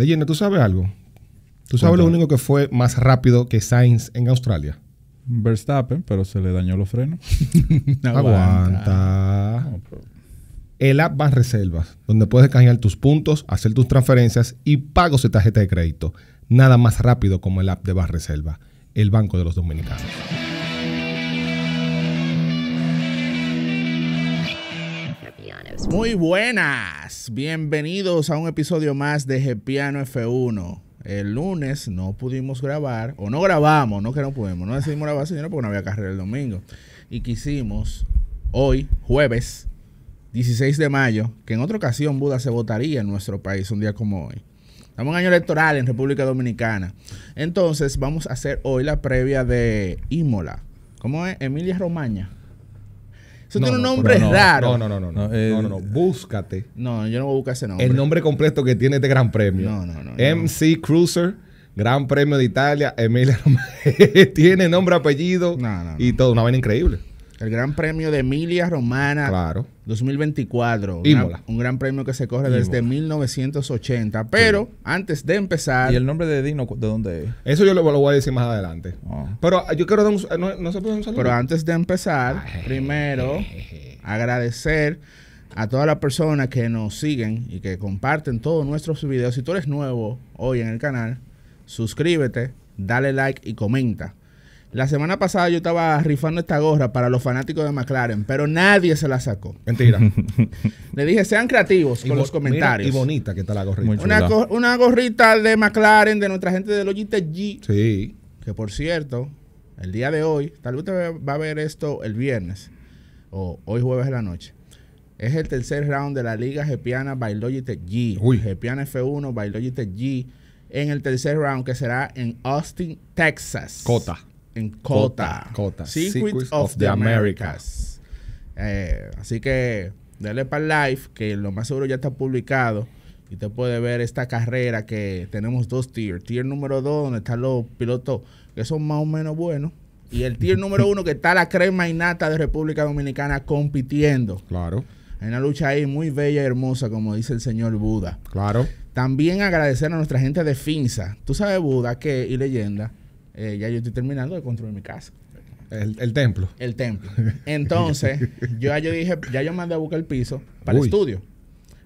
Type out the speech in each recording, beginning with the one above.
Leyenda, ¿tú sabes algo? ¿Tú sabes lo único que fue más rápido que Sainz en Australia? Verstappen, pero se le dañó los frenos. Aguanta. El app Barreselva, Reservas, donde puedes canjear tus puntos, hacer tus transferencias y pagos de tarjeta de crédito. Nada más rápido como el app de Barreselva, Reserva, el banco de los dominicanos. Muy buenas. Bienvenidos a un episodio más de Gepiano F1. El lunes no pudimos grabar, o no grabamos, no que no pudimos, no decidimos grabar, sino porque no había carrera el domingo. Y quisimos hoy, jueves 16 de mayo, que en otra ocasión Buda se votaría en nuestro país un día como hoy. Estamos en año electoral en República Dominicana. Entonces, vamos a hacer hoy la previa de Imola. ¿Cómo es? Emilia Romaña. Eso tiene un nombre raro. No, no, no, no. No, no, Búscate. No, yo no voy a buscar ese nombre. El nombre completo que tiene este gran premio. No, no, no. MC Cruiser. Gran Premio de Italia, Emilia Tiene nombre, apellido y todo. Una vaina increíble. El Gran Premio de Emilia Romana claro. 2024. un gran premio que se corre desde 1980. Pero antes de empezar. ¿Y el nombre de Dino de dónde es? Eso yo lo, voy a decir más adelante. Ah. Pero ah, yo quiero dar un, no, Pero antes de empezar, primero agradecer a todas las personas que nos siguen y que comparten todos nuestros videos. Si tú eres nuevo hoy en el canal, suscríbete, dale like y comenta. La semana pasada yo estaba rifando esta gorra para los fanáticos de McLaren, pero nadie se la sacó. Mentira. Le dije, sean creativos con los comentarios. y bonita que está la gorrita. Una, gorrita de McLaren, de nuestra gente de Logitech G. Sí. Que por cierto, el día de hoy, tal vez usted va a ver esto el viernes o hoy jueves de la noche. Es el tercer round de la Liga Gepiana by Logitech G. Uy. Gepiana F1 by Logitech G. En el tercer round que será en Austin, Texas. Cota en Cota. Cota. Secret of, the, Americas. Eh, así que dale para live, que lo más seguro ya está publicado. Y te puede ver esta carrera que tenemos dos tier. Tier número dos, donde están los pilotos que son más o menos buenos. Y el tier número uno, que está la crema innata de República Dominicana compitiendo. Claro. Hay una lucha ahí muy bella y hermosa, como dice el señor Buda. Claro. También agradecer a nuestra gente de Finza. Tú sabes, Buda, que y leyenda, eh, ya yo estoy terminando de construir mi casa. El, templo. El templo. Entonces, yo ya yo dije, ya yo mandé a buscar el piso para el estudio.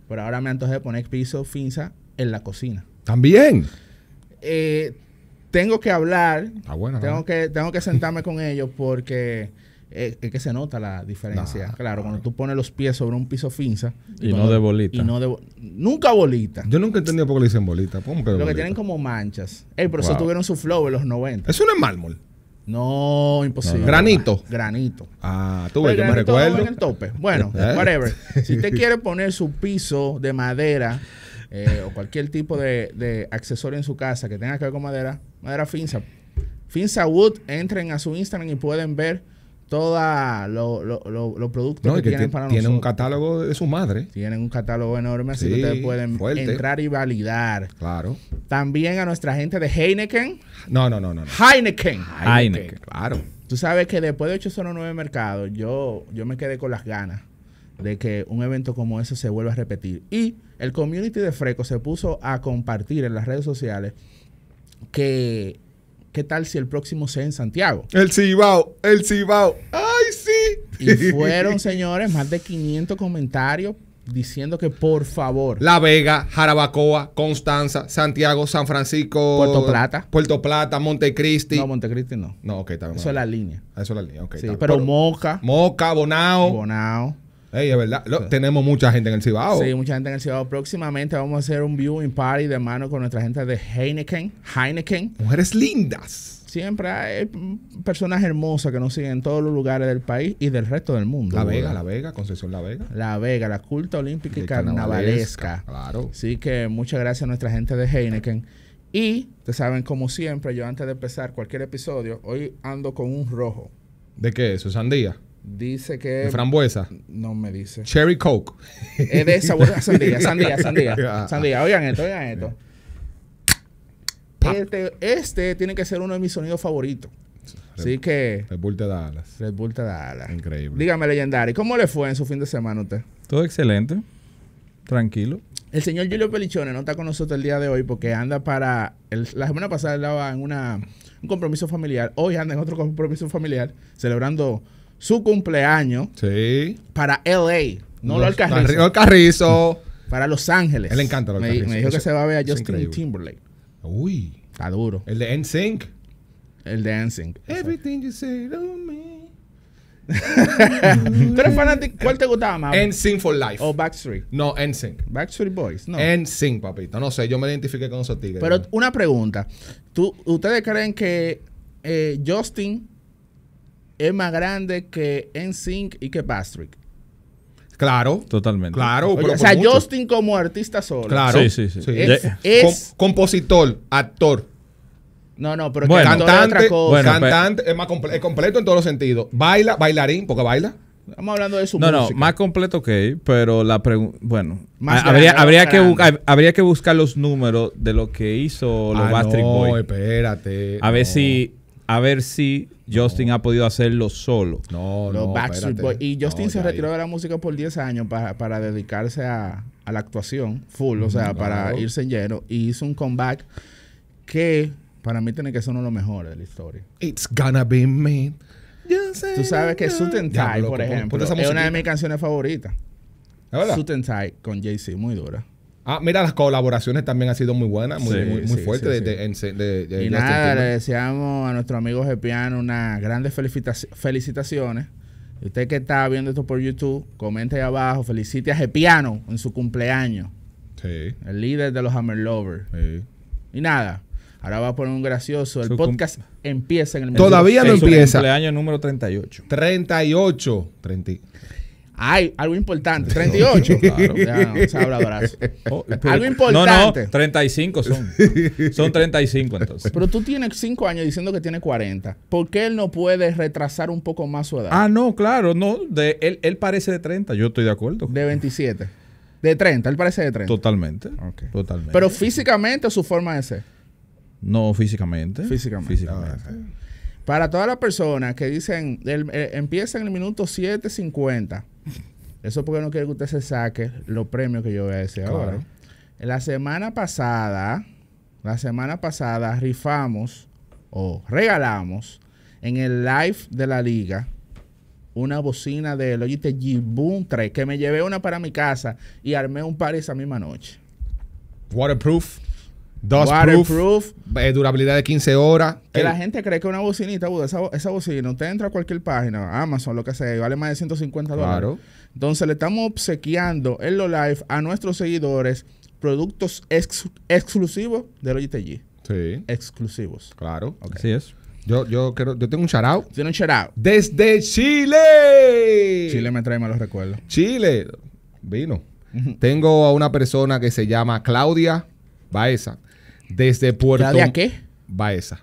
Pero ahora me antoje de poner piso finza en la cocina. También. Eh, tengo que hablar. bueno, tengo, que, tengo que sentarme con ellos porque es, que se nota la diferencia. claro, cuando tú pones los pies sobre un piso finza. Y, no de bolita. Y no de, nunca bolita. Yo nunca he entendido por qué le dicen bolita. lo que tienen como manchas. Ey, pero eso tuvieron su flow en los 90. Eso no es mármol. No, imposible. granito. Granito. Ah, tú ves, yo me recuerdo. el tope. Bueno, eh. whatever. Si usted quiere poner su piso de madera eh, o cualquier tipo de, de, accesorio en su casa que tenga que ver con madera, madera finza. Finza Wood, entren a su Instagram y pueden ver todos los productos que, tienen para nosotros. Tienen un catálogo de su madre. Tienen un catálogo enorme, así que ustedes pueden entrar y validar. Claro. También a nuestra gente de Heineken. No, no, no, no. Heineken. Heineken. Claro. Tú sabes que después de 809 Mercado, yo, yo me quedé con las ganas de que un evento como ese se vuelva a repetir. Y el community de Freco se puso a compartir en las redes sociales que ¿qué tal si el próximo sea en Santiago? El Cibao, el Cibao. ¡Ay, sí! Y fueron, señores, más de 500 comentarios diciendo que por favor. La Vega, Jarabacoa, Constanza, Santiago, San Francisco. Puerto Plata. Puerto Plata, Montecristi. No, Montecristi no. No, ok, está bien. Eso es la línea. Eso es la línea, ok. Sí, pero, pero, Moca. Moca, Bonao. Bonao. Ey, es verdad. tenemos mucha gente en el Cibao. Sí, mucha gente en el Cibao. Próximamente vamos a hacer un viewing party de mano con nuestra gente de Heineken. Heineken. Mujeres lindas. Siempre hay personas hermosas que nos siguen en todos los lugares del país y del resto del mundo. La Vega, La Vega, Concesión La Vega. La Vega, la culta olímpica y carnavalesca. Claro. Así que muchas gracias a nuestra gente de Heineken. Y, ustedes saben, como siempre, yo antes de empezar cualquier episodio, hoy ando con un rojo. ¿De qué? ¿Eso sandía? Dice que. ¿De frambuesa? No me dice. Cherry Coke. Es de sabor a sandía, sandía, sandía. Ah. Sandía. Oigan esto, oigan esto. Este, este, tiene que ser uno de mis sonidos favoritos. Así que. Red Bull te da alas. Red Increíble. Dígame, legendario, ¿cómo le fue en su fin de semana usted? Todo excelente. Tranquilo. El señor Julio Pelichone no está con nosotros el día de hoy porque anda para. la semana pasada andaba en una, un compromiso familiar. Hoy anda en otro compromiso familiar, celebrando su cumpleaños sí. para LA, no lo Carrizo. Carrizo. Para Los Ángeles. Él le encanta los me, Carrizo. Me dijo que se va a ver a Justin Timberlake. Uy. Está duro. El de NSYNC. El de NSYNC. Everything you say to me. ¿Tú eres fanático? ¿Cuál te gustaba más? NSYNC for Life. ¿O oh, Backstreet? No, NSYNC. Backstreet Boys, no. NSYNC, papito. No sé, yo me identifiqué con esos tigres. Pero una pregunta. ¿Tú, ¿Ustedes creen que eh, Justin es más grande que N-Sync y que Patrick. Claro. Totalmente. Claro. o sea, Justin como artista solo. Claro. Sí, sí, sí. Es, compositor, actor. No, no, pero es cantante, cantante es más completo en todos los sentidos. Baila, bailarín, porque baila. Estamos hablando de su No, música. no, más completo que okay, pero la pregunta, bueno, habría, que buscar, habría que buscar los números de lo que hizo los ah, Bastric no, espérate. A ver si a ver si Justin ha podido hacerlo solo. No, no. Backstreet Y Justin se retiró de la música por 10 años para, dedicarse a, la actuación full, o sea, para irse en lleno. Y hizo un comeback que para mí tiene que ser uno de los mejores de la historia. It's gonna be me. Tú sabes que Tie, por ejemplo, es una de mis canciones favoritas. Tie con Jay-Z, muy dura. Ah, mira, las colaboraciones también han sido muy buenas, muy, fuertes. y nada, le deseamos a nuestro amigo Gepiano unas grandes felicitaciones. Usted que está viendo esto por YouTube, comente ahí abajo, felicite a Gepiano en su cumpleaños. Sí. El líder de los Hammer Sí. Y nada, ahora va a poner un gracioso. El podcast empieza en el Todavía no empieza. el cumpleaños número 38. 38. 38. Hay algo importante. 38. claro, no, oh, algo importante. No, no, 35 son. Son 35 entonces. Pero tú tienes 5 años diciendo que tiene 40. ¿Por qué él no puede retrasar un poco más su edad? Ah, no, claro, no. De, él, parece de 30, yo estoy de acuerdo. De 27. De 30, él parece de 30. Totalmente. Pero físicamente su forma de ser. No, físicamente. Físicamente. físicamente. Ah, para todas las personas que dicen, eh, empieza en el minuto 7.50. Eso porque no quiero que usted se saque los premios que yo voy a decir ahora. La semana pasada, la semana pasada rifamos o regalamos en el live de la liga una bocina de Logitech G 3 que me llevé una para mi casa y armé un par esa misma noche. Waterproof. Dust waterproof, eh, durabilidad de 15 horas. Que la eh. gente cree que una bocinita, uh, esa, esa, bocina, usted entra a cualquier página, Amazon, lo que sea, vale más de 150 dólares. Claro. Entonces le estamos obsequiando en lo live a nuestros seguidores productos exclusivos de Logitech. Sí. Exclusivos. Claro. Así es. Yo, yo, yo tengo un charao. Tiene un charao. Desde Chile. Chile me trae malos recuerdos. Chile. Vino. tengo a una persona que se llama Claudia Baeza desde Puerto ¿Claudia qué? Baeza.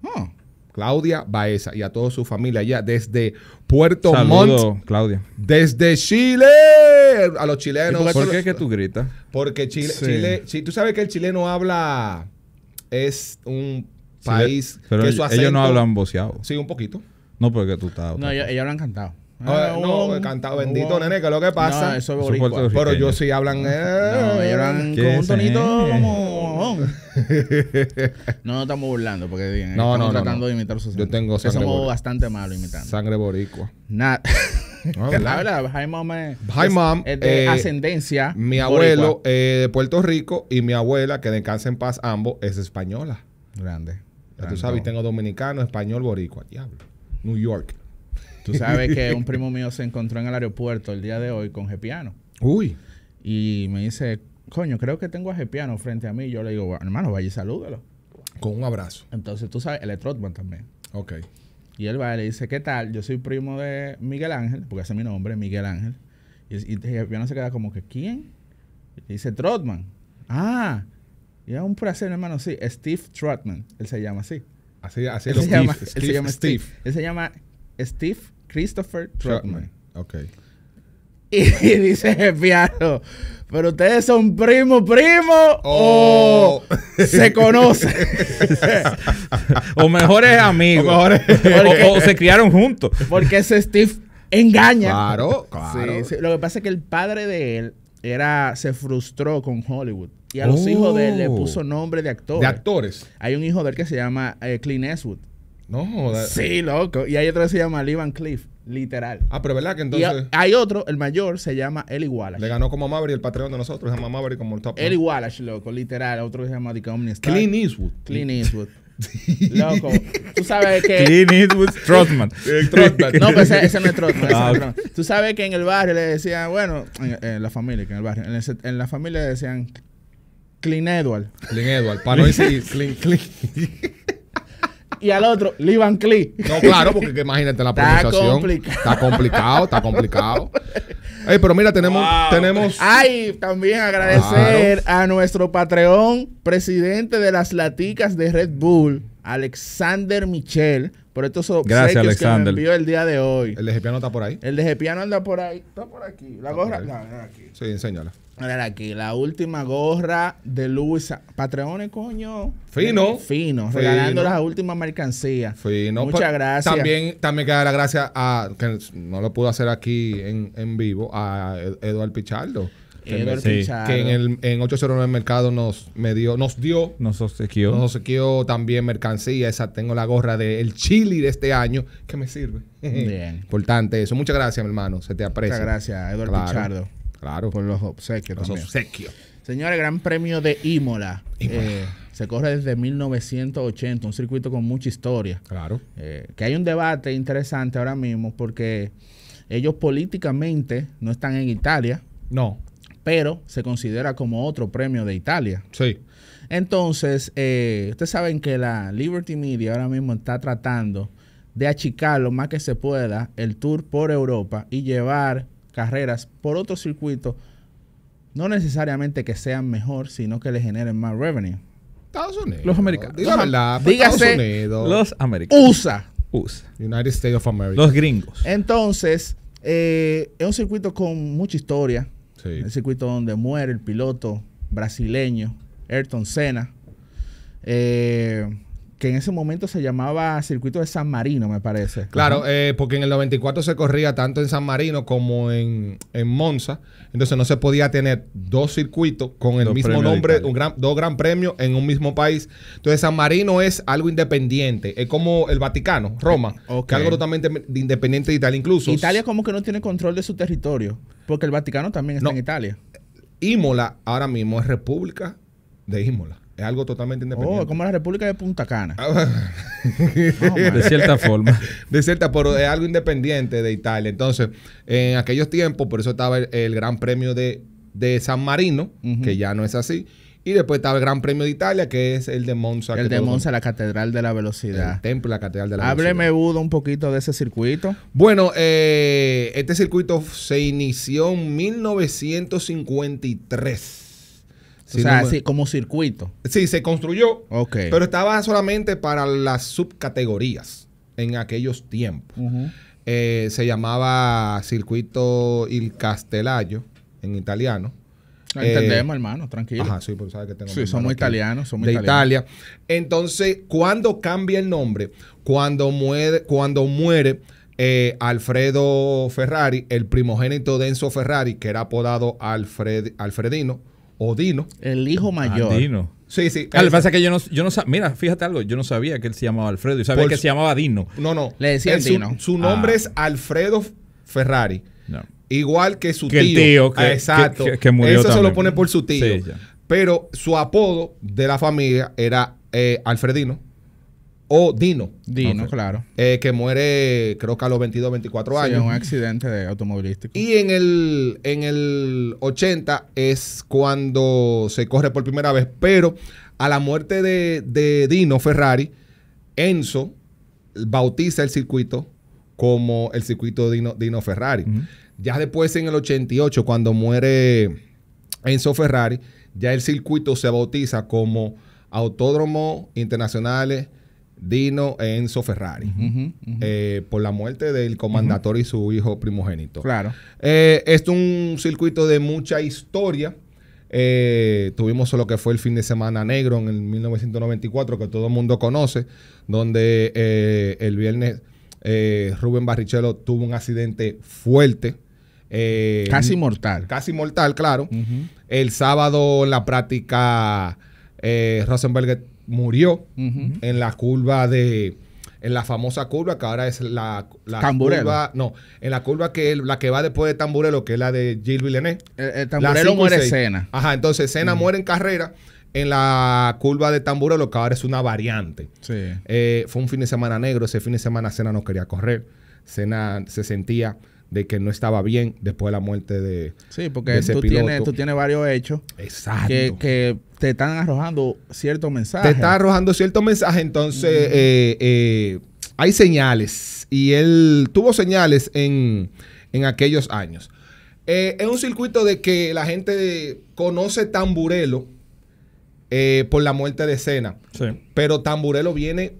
Hmm. Claudia Baeza y a toda su familia allá desde Puerto Montt. Claudia. Desde Chile. A los chilenos. ¿Por qué es que tú gritas? Porque Chile, sí. Chile, tú sabes que el chileno habla, es un país pero que ellos no hablan boceado. Sí, un poquito. No, porque tú estás. No, ellos, hablan lo cantado. No, no, cantado bendito nene, que es lo que pasa. No, eso es boricua. Pero yo sí hablan. Eh, hablan con un tonito como. no no estamos burlando porque bien, no, no, tratando de imitar Yo tengo sangre. somos bastante malos imitando. Sangre boricua. Nada. la verdad, High Mom es, de eh, ascendencia. Mi abuelo eh, de Puerto Rico y mi abuela, que descansa en paz ambos, es española. Grande. Ya tú sabes, tengo dominicano, español, boricua, diablo. New York. Tú sabes que un primo mío se encontró en el aeropuerto el día de hoy con Gepiano. Uy. Y me dice, coño, creo que tengo a Gepiano frente a mí. Yo le digo, hermano, vaya y salúdalo. Con un abrazo. Entonces, tú sabes, el es Trotman también. Ok. Y él va y le dice, ¿qué tal? Yo soy primo de Miguel Ángel, porque ese es mi nombre, Miguel Ángel. Y, y Gepiano se queda como que, ¿quién? Y dice, Trotman. Ah, y es un placer, hermano, sí. Steve Trotman, él se llama así. Así, así se llama, él se llama Steve. Él se llama Steve Christopher Truckman. Ok. Y, dice piano, pero ustedes son primo, primo o oh. se conocen. o mejores amigos. O, se criaron juntos. Porque ese Steve engaña. Claro, claro. Lo que pasa es que el padre de él era, se frustró con Hollywood. Y a los oh. hijos de él le puso nombre de actores. De actores. Hay un hijo de él que se llama eh, Clint Eastwood. No Sí, loco. Y hay otro que se llama Lee Van Cliff, literal. Ah, pero ¿verdad que entonces...? Y hay otro, el mayor, se llama Eli Wallace. Le ganó como Maverick el patrón de nosotros, se llama Maverick como el top. Eli Wallace, loco, literal. Otro que se llama Dick Omni Clean Eastwood. Clean Eastwood. Loco, tú sabes que. Clean Eastwood Trotman. Eh, no, pero pues ese, no es Trotman. Ah, Tú sabes que en el barrio le decían, bueno, en, la familia, que en el barrio, en, en, la familia le decían Clean Edward. Clean Edward, para no decir Clean Clean y al otro, Lee Van No, claro, porque imagínate la pronunciación. Complicado. Está complicado. Está complicado, pero mira, tenemos, tenemos. Ay, también agradecer a nuestro patreón, presidente de las laticas de Red Bull, Alexander Michel, por estos Gracias, que me envió el día de hoy. El de Gepiano está por ahí. El de Gepiano anda por ahí. Está por aquí. La gorra. aquí. Sí, enséñala. Mira aquí, la última gorra de Luisa Patreones, coño. Fino. Fino, regalando las últimas mercancías. Fino. Muchas gracias. También, también queda la gracia a, que no lo pudo hacer aquí en, vivo, a Eduardo Pichardo. Eduardo Pichardo. Que en el en 809 Mercado nos me dio, nos dio. Nos obsequió. Nos también mercancía. Esa tengo la gorra del el chili de este año que me sirve. Bien. Importante eso. Muchas gracias, mi hermano. Se te aprecia. Muchas gracias, Eduardo Pichardo. Claro. Por los obsequios. Los obsequios. Señores, Gran Premio de Imola. Eh, se corre desde 1980, un circuito con mucha historia. Claro. Eh, que hay un debate interesante ahora mismo porque ellos políticamente no están en Italia. No. Pero se considera como otro premio de Italia. Sí. Entonces, eh, ustedes saben que la Liberty Media ahora mismo está tratando de achicar lo más que se pueda el tour por Europa y llevar carreras por otro circuito, no necesariamente que sean mejor, sino que le generen más revenue. Estados Unidos. Los americanos. Pues, Dígase los americanos. USA. USA. United States of America. Los gringos. Entonces, eh, es un circuito con mucha historia. Sí. El circuito donde muere el piloto brasileño, Ayrton Senna. Eh, que en ese momento se llamaba Circuito de San Marino, me parece. Claro, eh, porque en el 94 se corría tanto en San Marino como en, Monza, entonces no se podía tener dos circuitos con el mismo nombre, dos gran premios en un mismo país. Entonces San Marino es algo independiente, es como el Vaticano, Roma, eh, que algo totalmente independiente de Italia incluso. Italia como que no tiene control de su territorio, porque el Vaticano también está en Italia. Imola ahora mismo es República de Imola. Es algo totalmente oh, independiente. Oh, como la República de Punta Cana. Ah, de cierta forma. De cierta, pero es algo independiente de Italia. Entonces, en aquellos tiempos, por eso estaba el, Gran Premio de, San Marino, que ya no es así. Y después estaba el Gran Premio de Italia, que es el de Monza. El de Monza, la Catedral de la Velocidad. El templo, la Catedral de la Velocidad. Hábleme, un poquito de ese circuito. Bueno, eh, este circuito se inició en 1953 o sea, como circuito. Sí, se construyó. Pero estaba solamente para las subcategorías en aquellos tiempos. Eh, se llamaba Circuito Il Castellayo en italiano. entendemos, eh, hermano, tranquilo. Ajá, sí, sabes que Sí, somos italianos, somos de Italia. Entonces, cuando cambia el nombre? Cuando muere, cuando muere eh, Alfredo Ferrari, el primogénito de Enzo Ferrari, que era apodado Alfred, Alfredino Dino. El hijo ah, mayor. Dino. Sí, sí. Ah, lo que pasa es que yo no, yo no Mira, fíjate algo. Yo no sabía que él se llamaba Alfredo. Yo sabía que se llamaba Dino. No, no. Le decía Dino. Su, nombre ah. es Alfredo Ferrari. Igual que su que tío. El tío que, exacto. Que, Eso solo se lo pone por su tío. pero su apodo de la familia era eh, Alfredino o Dino. Dino, claro. Eh, que muere, creo que a los 22, 24 años. En un accidente de automovilístico. Y en el, en el 80 es cuando se corre por primera vez. Pero a la muerte de, Dino Ferrari, Enzo bautiza el circuito como el circuito Dino, Dino Ferrari. Ya después, en el 88, cuando muere Enzo Ferrari, ya el circuito se bautiza como Autódromo Internacionales Dino Enzo Ferrari, eh, por la muerte del comandador y su hijo primogénito. Claro. Eh, es un circuito de mucha historia. Eh, tuvimos lo que fue el fin de semana negro en el 1994, que todo el mundo conoce, donde el viernes Rubén Barrichello tuvo un accidente fuerte. casi mortal. Casi mortal, claro. El sábado la práctica Rosenberg murió en la curva de en la famosa curva que ahora es la, la curva, no, en la curva que la que va después de Tamburelo, que es la de Gil Villeneuve. Tamburelo muere Cena. Ajá, entonces Cena muere en carrera en la curva de Tamburelo, que ahora es una variante. Sí. Eh, fue un fin de semana negro, ese fin de semana Cena no quería correr. Cena se sentía de que no estaba bien después de la muerte de Sí, porque tú, Tienes, tú tienes varios hechos Exacto. Que, que, te están arrojando cierto mensaje. Te están arrojando cierto mensaje, entonces eh, eh, hay señales y él tuvo señales en, en aquellos años. Eh, es un circuito de que la gente conoce Tamburelo eh, por la muerte de Cena, sí. pero Tamburelo viene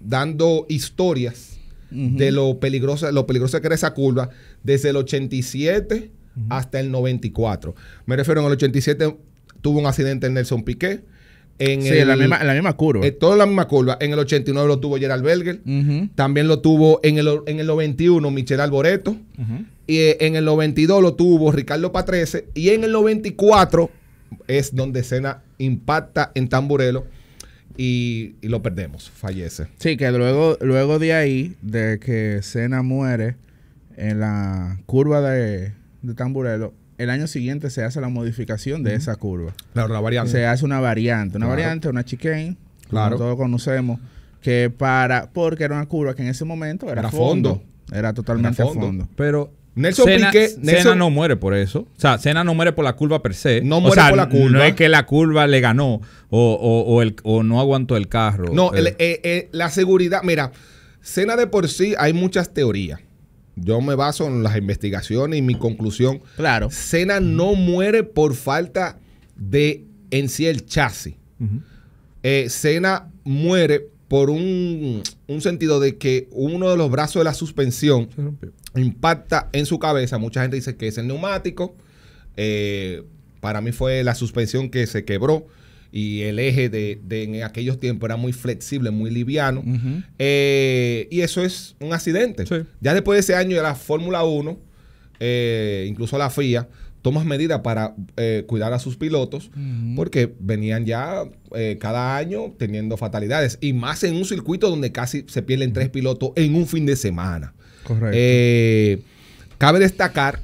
dando historias de lo peligrosa, lo peligrosa que era esa curva desde el 87 hasta el 94. Me refiero, en el 87 tuvo un accidente en Nelson Piqué. En sí, la, misma, curva. Todo eh, toda la misma curva. En el 89 lo tuvo Gerald Berger. También lo tuvo en el, 91 Michel Alboreto. Y eh, en el 92 lo tuvo Ricardo Patrese. Y en el 94 es donde Cena impacta en Tamburelo. Y, lo perdemos, fallece. Sí, que luego, luego de ahí, de que Cena muere, en la curva de, Tamburelo, el año siguiente se hace la modificación de esa curva. Claro, la variante. Se hace una variante, una variante, una chicane, claro. todos conocemos, que para, porque era una curva que en ese momento era, fondo. Era totalmente fondo. a fondo. Pero Nelson no muere por eso. O sea, Senna no muere por la curva per se. No muere por la curva. No es que la curva le ganó o, no aguantó el carro. No, eh. Eh, eh, la seguridad. Mira, cena de por sí hay muchas teorías. Yo me baso en las investigaciones y mi conclusión. Claro. Cena no muere por falta de en sí el chasis. Cena eh, muere por un, sentido de que uno de los brazos de la suspensión impacta en su cabeza. Mucha gente dice que es el neumático. Eh, para mí fue la suspensión que se quebró y el eje de, en aquellos tiempos era muy flexible, muy liviano. Eh, y eso es un accidente. Ya después de ese año de la Fórmula 1, eh, incluso la FIA, toma medidas para eh, cuidar a sus pilotos porque venían ya cada año teniendo fatalidades y más en un circuito donde casi se pierden tres pilotos en un fin de semana. Correcto. cabe destacar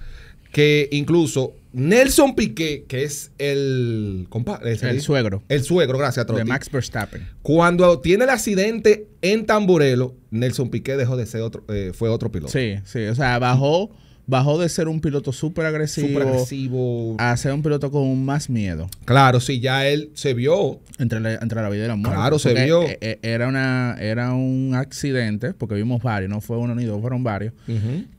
que incluso Nelson Piqué, que es el compa, el, suegro. El suegro, gracias, De Max Verstappen. Cuando tiene el accidente en Tamburelo, Nelson Piqué dejó de ser otro, eh, fue otro piloto. Sí, sí. O sea, bajó, de ser un piloto súper agresivo, a ser un piloto con más miedo. Claro, sí, ya él se vio. Entre la, entre la vida y la muerte. Claro, se vio. Eh, eh, era, una, era un accidente, porque vimos varios, no fue uno ni dos, fueron varios,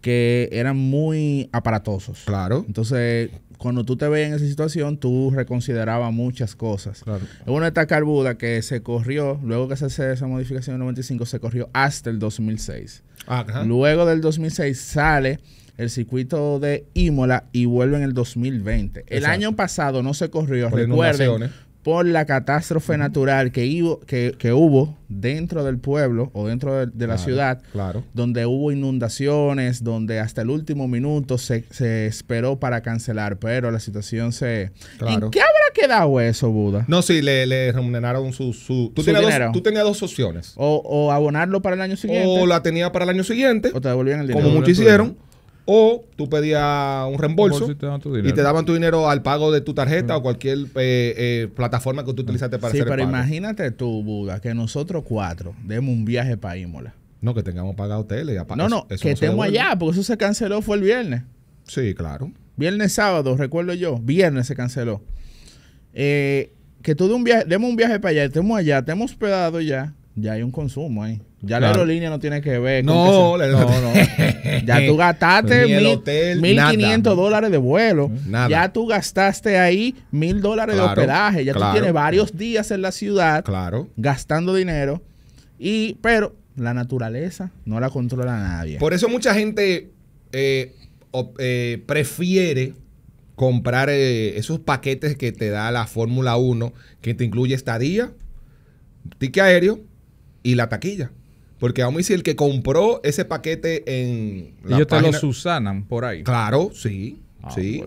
que eran muy aparatosos. Claro. Entonces cuando tú te veías en esa situación, tú reconsiderabas muchas cosas. Claro. una Carbuda Buda que se corrió, luego que se hace esa modificación en 95, se corrió hasta el 2006. Luego del 2006 sale el circuito de Imola y vuelve en el 2020. El año pasado no se corrió, recuerden, por la catástrofe natural que, que, hubo dentro del pueblo o dentro de, la ciudad, donde hubo inundaciones, donde hasta el último minuto se, esperó para cancelar, pero la situación se... Claro. ¿En qué habrá quedado eso, Buda? No, sí, le, le remuneraron su... su... Tú, tenías dinero. Dos, tú tenías dos opciones. O, o, abonarlo para el año siguiente. O la tenía para el año siguiente. O te devolvían el dinero. Como muchos hicieron. O tú pedías un reembolso, y te, daban tu dinero al pago de tu tarjeta o mm. cualquier eh, eh, plataforma que tú utilizaste para sí, pero imagínate tú, Buda, que nosotros cuatro demos un viaje para Imola. No, que tengamos pagado hoteles. No, no, que estemos allá, porque eso se canceló, fue el viernes. Sí, claro. Viernes, sábado, recuerdo yo. Viernes se canceló. Eh, que tú un viaje, demos un viaje para allá, estemos allá, estemos hospedados ya ya hay un consumo ahí. Ya la aerolínea no tiene que ver. Con no, no, no. ya tú gastaste 1.500 dólares de vuelo. Ya tú gastaste ahí mil dólares de hospedaje. Ya tú tienes varios días en la ciudad gastando dinero. Y, pero la naturaleza no la controla nadie. Por eso mucha gente eh, eh, prefiere comprar eh, esos paquetes que te da la Fórmula 1, que te incluye estadía, ticket aéreo y la taquilla. Porque vamos a decir, el que compró ese paquete en la Ellos te lo susanan por ahí. Claro, sí. Ah, sí,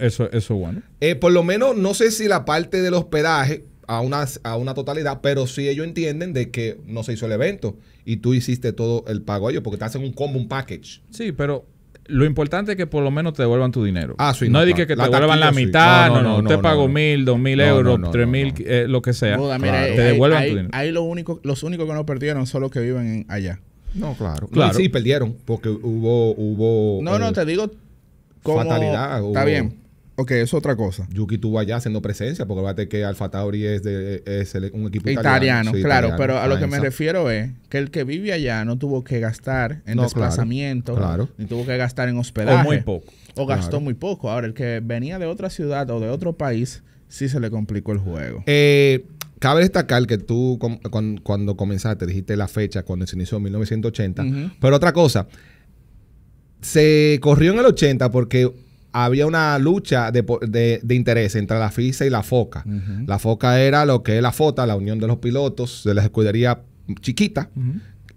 Eso, es bueno. Eh, por lo menos, no sé si la parte del hospedaje a una, a una totalidad, pero sí ellos entienden de que no se hizo el evento y tú hiciste todo el pago a ellos porque te hacen un combo, un package. Sí, pero lo importante es que por lo menos te devuelvan tu dinero. Ah, sí, no es que, te devuelvan la mitad, no, no, Te pago mil, dos mil euros, tres mil, eh, lo que sea. te devuelvan tu dinero. Ahí lo único, los únicos que no perdieron son los que viven allá. No, claro. claro. Sí, perdieron porque hubo... hubo no, no, te digo... Como, fatalidad. Está bien Ok, eso es otra cosa. Yuki tuvo allá haciendo presencia, porque fíjate que Alfa Tauri es, de, un equipo italiano. italiano claro, pero a lo que me refiero es que el que vive allá no tuvo que gastar en desplazamiento, claro, ni tuvo que gastar en hospedaje. O muy poco. O gastó muy poco. Ahora, el que venía de otra ciudad o de otro país, sí se le complicó el juego. Eh, cabe destacar que tú, cuando comenzaste, dijiste la fecha, cuando se inició en 1980. Pero otra cosa, se corrió en el 80 porque había una lucha de, interés entre la FISA y la FOCA. La FOCA era lo que es la FOTA, la Unión de los Pilotos de la Escudería Chiquita.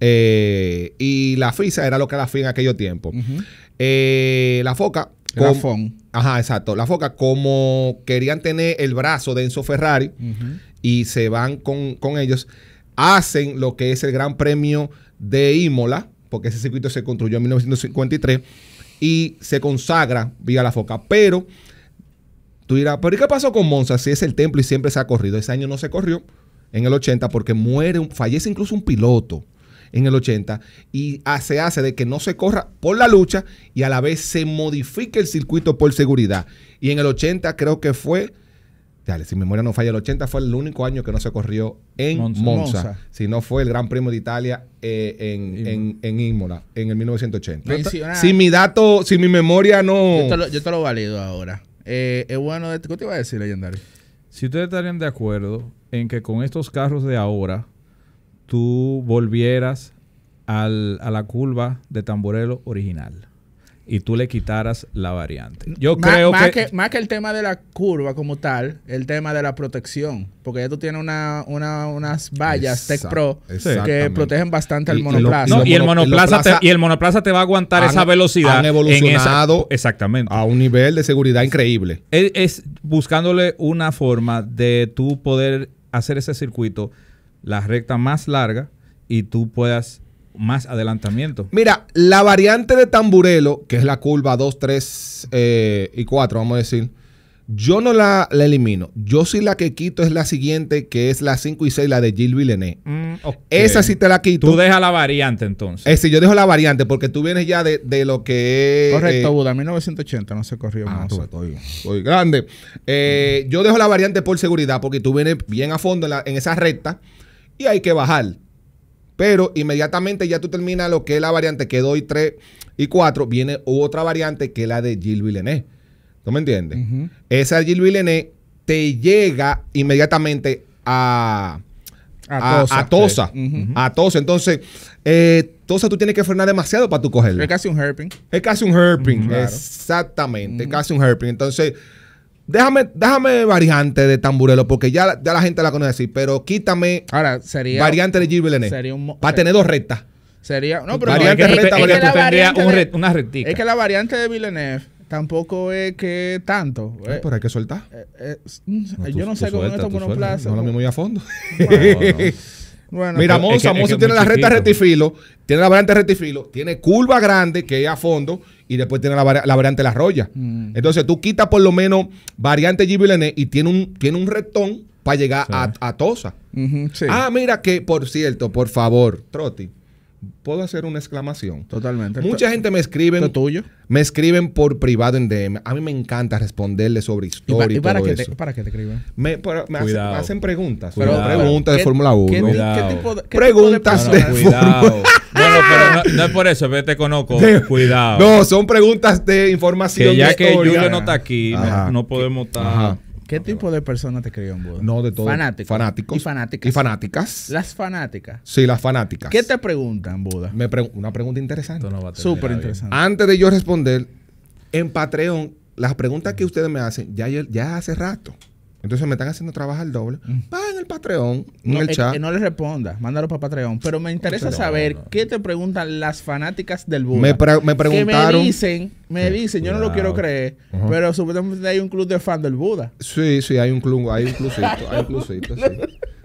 Eh, y la FISA era lo que era la FIA en aquellos tiempo. Eh, la FOCA la Ajá, exacto. La foca, como querían tener el brazo de Enzo Ferrari y se van con, con, ellos, hacen lo que es el Gran Premio de Imola, porque ese circuito se construyó en 1953 y se consagra vía la foca. Pero tú dirás, ¿pero qué pasó con Monza? Si es el templo y siempre se ha corrido. Ese año no se corrió en el 80 porque muere, fallece incluso un piloto en el 80 y se hace de que no se corra por la lucha y a la vez se modifique el circuito por seguridad. Y en el 80 creo que fue Dale, si mi memoria no falla, el 80 fue el único año que no se corrió en Monza. Si no fue el Gran Premio de Italia eh, en, en, en, Imola, en el 1980. si mi dato, si mi memoria no. Yo te lo, valido ahora. Eh, es bueno, ¿qué te iba a decir, Legendario? Si ustedes estarían de acuerdo en que con estos carros de ahora, tú volvieras a la curva de tamborelo original y tú le quitaras la variante. Yo más, creo que, Más que el tema de la curva como tal, el tema de la protección. Porque ya tú tienes unas vallas Tech Pro que protegen bastante al monoplaza. y, el monoplaza te, y el monoplaza te va a aguantar esa velocidad. Han evolucionado exactamente. a un nivel de seguridad increíble. Es, es buscándole una forma de tú poder hacer ese circuito, la recta más larga, y tú puedas más adelantamiento. Mira, la variante de Tamburelo, que es la curva 2, 3 eh, y 4, vamos a decir, yo no la, elimino. Yo sí la que quito es la siguiente, que es la 5 y 6, la de Gil Villeneuve. Mm, esa sí te la quito. Tú dejas la variante entonces. Es eh, yo dejo la variante porque tú vienes ya de, lo que es. Correcto, eh, Buda, 1980 no se corrió ah, más. Estoy, grande. yo dejo la variante por seguridad porque tú vienes bien a fondo en, en esa recta y hay que bajar. Pero inmediatamente ya tú terminas lo que es la variante que doy 3 y 4, viene otra variante que es la de Gilles Villeneuve. ¿Tú me entiendes? Esa Gilles Villeneuve te llega inmediatamente a... A, Tosa. A Tosa. Entonces, eh, Tosa tú tienes que frenar demasiado para tú cogerlo. Es casi un herping. Es casi un herping. Exactamente. Es casi un herping. Entonces, Déjame, déjame variante de tamburelo, porque ya, la gente la conoce así, pero quítame Ahora, sería, variante de Gilles Villeneuve. para tener dos rectas. Sería. No, pero variante, recta, variante. variante una Es que la variante de Villeneuve tampoco es que tanto. Eh. pero hay que soltar. Eh, eh, mm, yo no sé cómo esto con un plazo. No lo mismo a fondo. Bueno, Mira, Monza, Monza tiene la recta rectifilo, tiene la variante rectifilo, tiene curva grande que es a fondo y después tiene la, variante La Roya. Mm. Entonces tú quitas por lo menos variante Lené y tiene un, tiene un rectón para llegar a, Tosa. Ah, mira que, por cierto, por favor, Trotti, puedo hacer una exclamación. Totalmente. Mucha gente me escribe. tuyo? Me escriben por privado en DM. A mí me encanta responderle sobre historia y, para, qué Te, ¿Para qué te escriben? Me, hacen, preguntas. Pero, preguntas de Fórmula 1. ¿qué, tipo de, preguntas de Fórmula bueno, ¡Ah! pero no, es por eso, pero te conozco. Cuidado. No, son preguntas de información. Que ya que Julio no está aquí, no, podemos estar. ¿Qué tipo de personas te creían, Buda? No, de todo. Fanáticos. Fanáticos. Y fanáticas. Y fanáticas. Las fanáticas. Sí, las fanáticas. ¿Qué te preguntan, Buda? Me una pregunta interesante. Súper interesante. Antes de yo responder, en Patreon, las preguntas que ustedes me hacen, ya hace rato. Entonces me están haciendo trabajar doble. Mm. Va en el Patreon, en el eh, chat. Que eh, no le responda, mándalo para Patreon. Pero me interesa saber qué te preguntan las fanáticas del Buda. Me, me preguntaron. Que me dicen, me dicen, yo no lo quiero creer, pero supuestamente hay un club de fan del Buda. Sí, sí, hay un club, hay un clubcito, hay un clubcito, sí.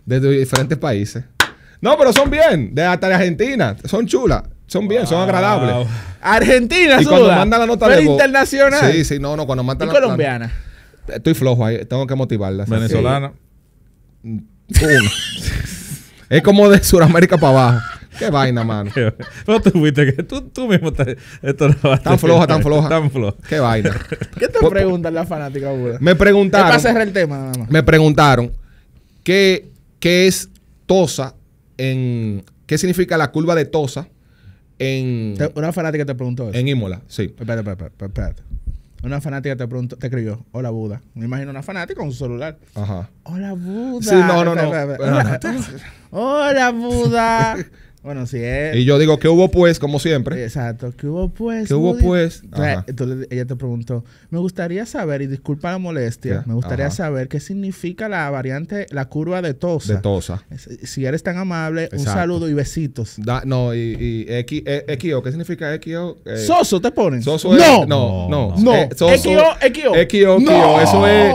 Desde diferentes países. No, pero son bien, de hasta de Argentina, son chulas. Son bien, son agradables. Argentina, y cuando mandan la nota internacional. Sí, sí, no, no, cuando mandan y colombiana. Estoy flojo ahí, tengo que motivarla. Venezolana. es como de Sudamérica para abajo. Qué vaina, mano. No tuviste que tú, tú mismo estás esto Tan floja, tan floja. Tan floja. Qué vaina. ¿Qué te preguntan las fanáticas, Me preguntaron. el tema, nada más. Me preguntaron qué, qué es Tosa en. ¿Qué significa la curva de Tosa en. Una fanática te preguntó eso. En Imola, sí. Espérate, espérate, espérate. Una fanática te preguntó, te escribió, hola Buda. Me imagino una fanática con su celular. Ajá. Hola Buda. Sí, no, no, no. hola Buda. Bueno, si es. Y yo digo, ¿qué hubo pues? Como siempre. Exacto, ¿qué hubo pues? ¿Qué hubo pues? Entonces ella te preguntó, me gustaría saber, y disculpa la molestia, me gustaría saber qué significa la variante, la curva de Tosa. De Tosa. Si eres tan amable, un saludo y besitos. no, y, y eh, ¿qué significa Equio? Eh, soso te ponen. Soso no. No, no. No. Eh, soso, equio, Eso es.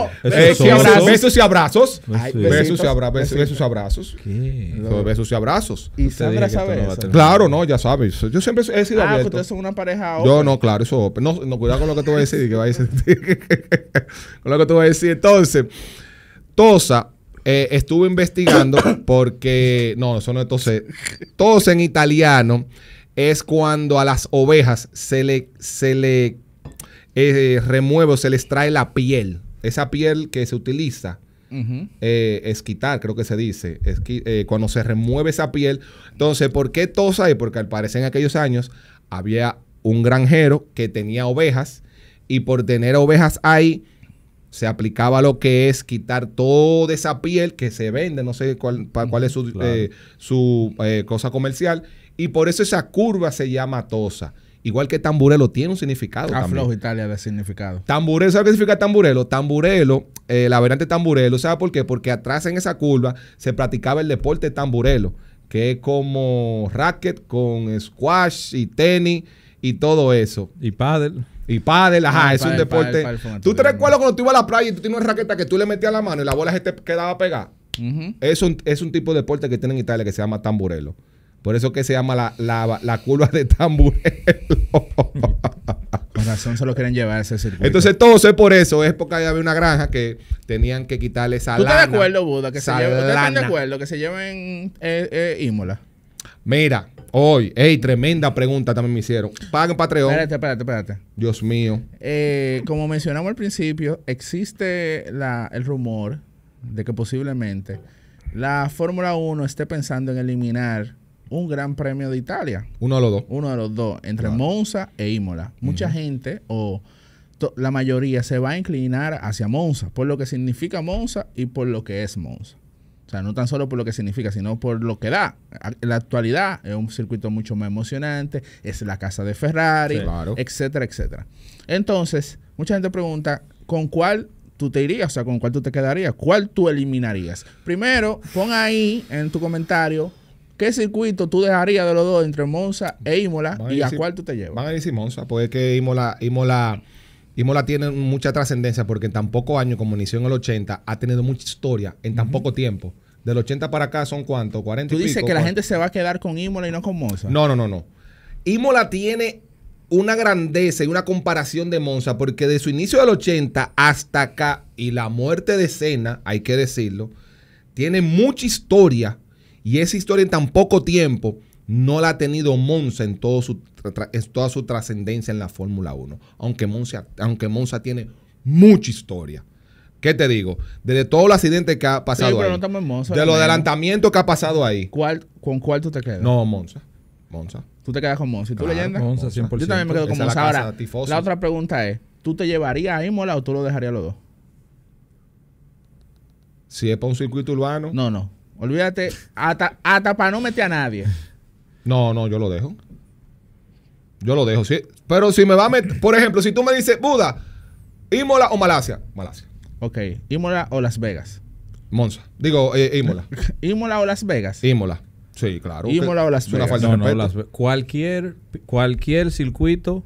Besos y abrazos. besos y abrazos. Besos, y abrazos. Besos y abrazos. Claro, no, ya sabes. Yo siempre he sido ah, pues abierto. Ah, ustedes son una pareja open. Yo no, claro, eso open. No, no, cuidado con lo que tú vas a decir. que a con lo que tú vas a decir. Entonces, Tosa eh, estuve investigando porque... No, eso no es tosa. Tosa en italiano es cuando a las ovejas se le, se le eh, remueve o se les trae la piel. Esa piel que se utiliza eh, es quitar, creo que se dice, eh, cuando se remueve esa piel. Entonces, ¿por qué tosa? Y porque al parecer en aquellos años había un granjero que tenía ovejas y por tener ovejas ahí se aplicaba lo que es quitar toda esa piel que se vende, no sé cuál, es su, eh, su cosa comercial, y por eso esa curva se llama tosa. Igual que tamburelo tiene un significado. Aflojo Italia de significado. Tamburelo, ¿sabes qué significa tamburelo? Tamburelo, eh, la variante tamburelo, ¿sabes por qué? Porque atrás en esa curva se practicaba el deporte tamburelo, que es como racket con squash y tenis y todo eso. Y pádel. Y pádel, ajá, ah, es un deporte. ¿Tú te recuerdas cuando tú ibas a la playa y tú tienes una raqueta que tú le metías la mano y la bola se te quedaba pegada? Eso es, un, tipo de deporte que tienen en Italia que se llama tamburelo. Por eso que se llama la, la, la curva de Tamburelo. Con razón se lo quieren llevar ese circuito. Entonces todo eso es por eso. Es porque había una granja que tenían que quitarle esa ¿Tú lana. ¿Tú de acuerdo, Buda? Que se lleven, ¿Estás de acuerdo que se lleven eh, eh Mira, hoy, ey, tremenda pregunta también me hicieron. Paguen Patreon. Espérate, espérate, espérate. Dios mío. Eh, como mencionamos al principio, existe el rumor de que posiblemente la Fórmula 1 esté pensando en eliminar un Gran Premio de Italia. Uno de los dos. Uno de los dos, entre Monza e Imola. Mucha gente o la mayoría se va a inclinar hacia Monza, por lo que significa Monza y por lo que es Monza. O sea, no tan solo por lo que significa, sino por lo que da. En la actualidad es un circuito mucho más emocionante, es la casa de Ferrari, etcétera, etcétera. Entonces, mucha gente pregunta, ¿con cuál tú te irías? O sea, ¿con cuál tú te quedarías? ¿Cuál tú eliminarías? Primero, pon ahí en tu comentario ¿Qué circuito tú dejarías de los dos entre Monza e Imola? ¿Y a, cuál tú te llevas? Van a decir Monza, porque es que Imola, tiene mucha trascendencia porque en tan pocos años como inició en el 80 ha tenido mucha historia en tan poco tiempo. Del 80 para acá son cuántos, 40 y Tú dices que la gente se va a quedar con Imola y no con Monza. No, no, no, no. Imola tiene una grandeza y una comparación de Monza porque de su inicio del 80 hasta acá y la muerte de Senna, hay que decirlo, tiene mucha historia y esa historia en tan poco tiempo no la ha tenido Monza en, su, en toda su trascendencia en la Fórmula 1. Aunque Monza, aunque Monza tiene mucha historia. ¿Qué te digo? Desde todo el accidente que ha pasado ahí. de los adelantamientos que ha pasado ahí. ¿Con cuál tú te quedas? No, Monza. Monza. Tú te quedas con Monza. tú Monza, 100%. Yo también me quedo con Monza. La otra pregunta es, ¿tú te llevarías a Imola o tú lo dejarías a los dos? Si es para un circuito urbano. No, no. Olvídate, hasta, para no meter a nadie. No, no, yo lo dejo. Yo lo dejo, sí. Pero si me va a meter, por ejemplo, si tú me dices Buda, Imola o Malasia, Malasia. Ok, Imola o Las Vegas. Monza. Digo, eh, Imola. Imola o Las Vegas. Imola. Sí, claro. Imola o Las Cualquier, cualquier circuito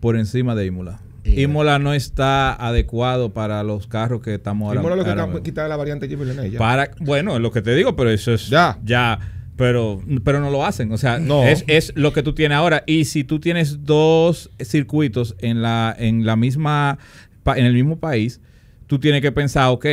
por encima de Imola. Imola no está adecuado para los carros que estamos ahora. Imola lo que quitar la variante Jimmy Para, bueno, lo que te digo, pero eso es ya. ya pero, pero no lo hacen. O sea, no. es, lo que tú tienes ahora. Y si tú tienes dos circuitos en la, en la misma, en el mismo país, tú tienes que pensar, ok,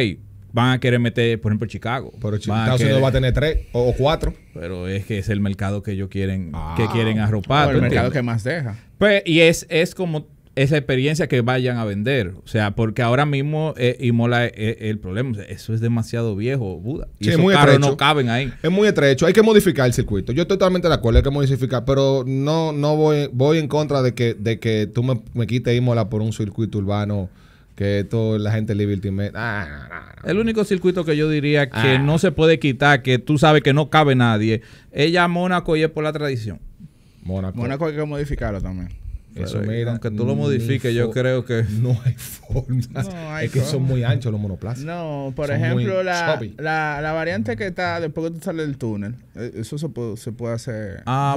van a querer meter, por ejemplo, Chicago. Pero Estados va a tener tres o, cuatro. Pero es que es el mercado que ellos quieren, que ah. quieren arropar. el mercado que más deja. Pues, y es, es como esa experiencia que vayan a vender. O sea, porque ahora mismo Imola eh, eh, el problema. Eso es demasiado viejo, Buda. Y muy no caben ahí. Es muy estrecho. Hay que modificar el circuito. Yo estoy totalmente de acuerdo, hay que modificar. Pero no, no voy, voy en contra de que, de que tú me, me quites Imola por un circuito urbano que esto la gente Liberty ah, el único circuito que yo diría que ah. no se puede quitar, que tú sabes que no cabe nadie, ella Mónaco y es por la tradición. Mónaco. Mónaco hay que modificarlo también aunque tú lo modifiques, yo creo que no hay forma. es que son muy anchos los monoplazas. No, por ejemplo, la, variante que está después que tú sales del túnel, eh, eso se puede, se puede hacer. Ah,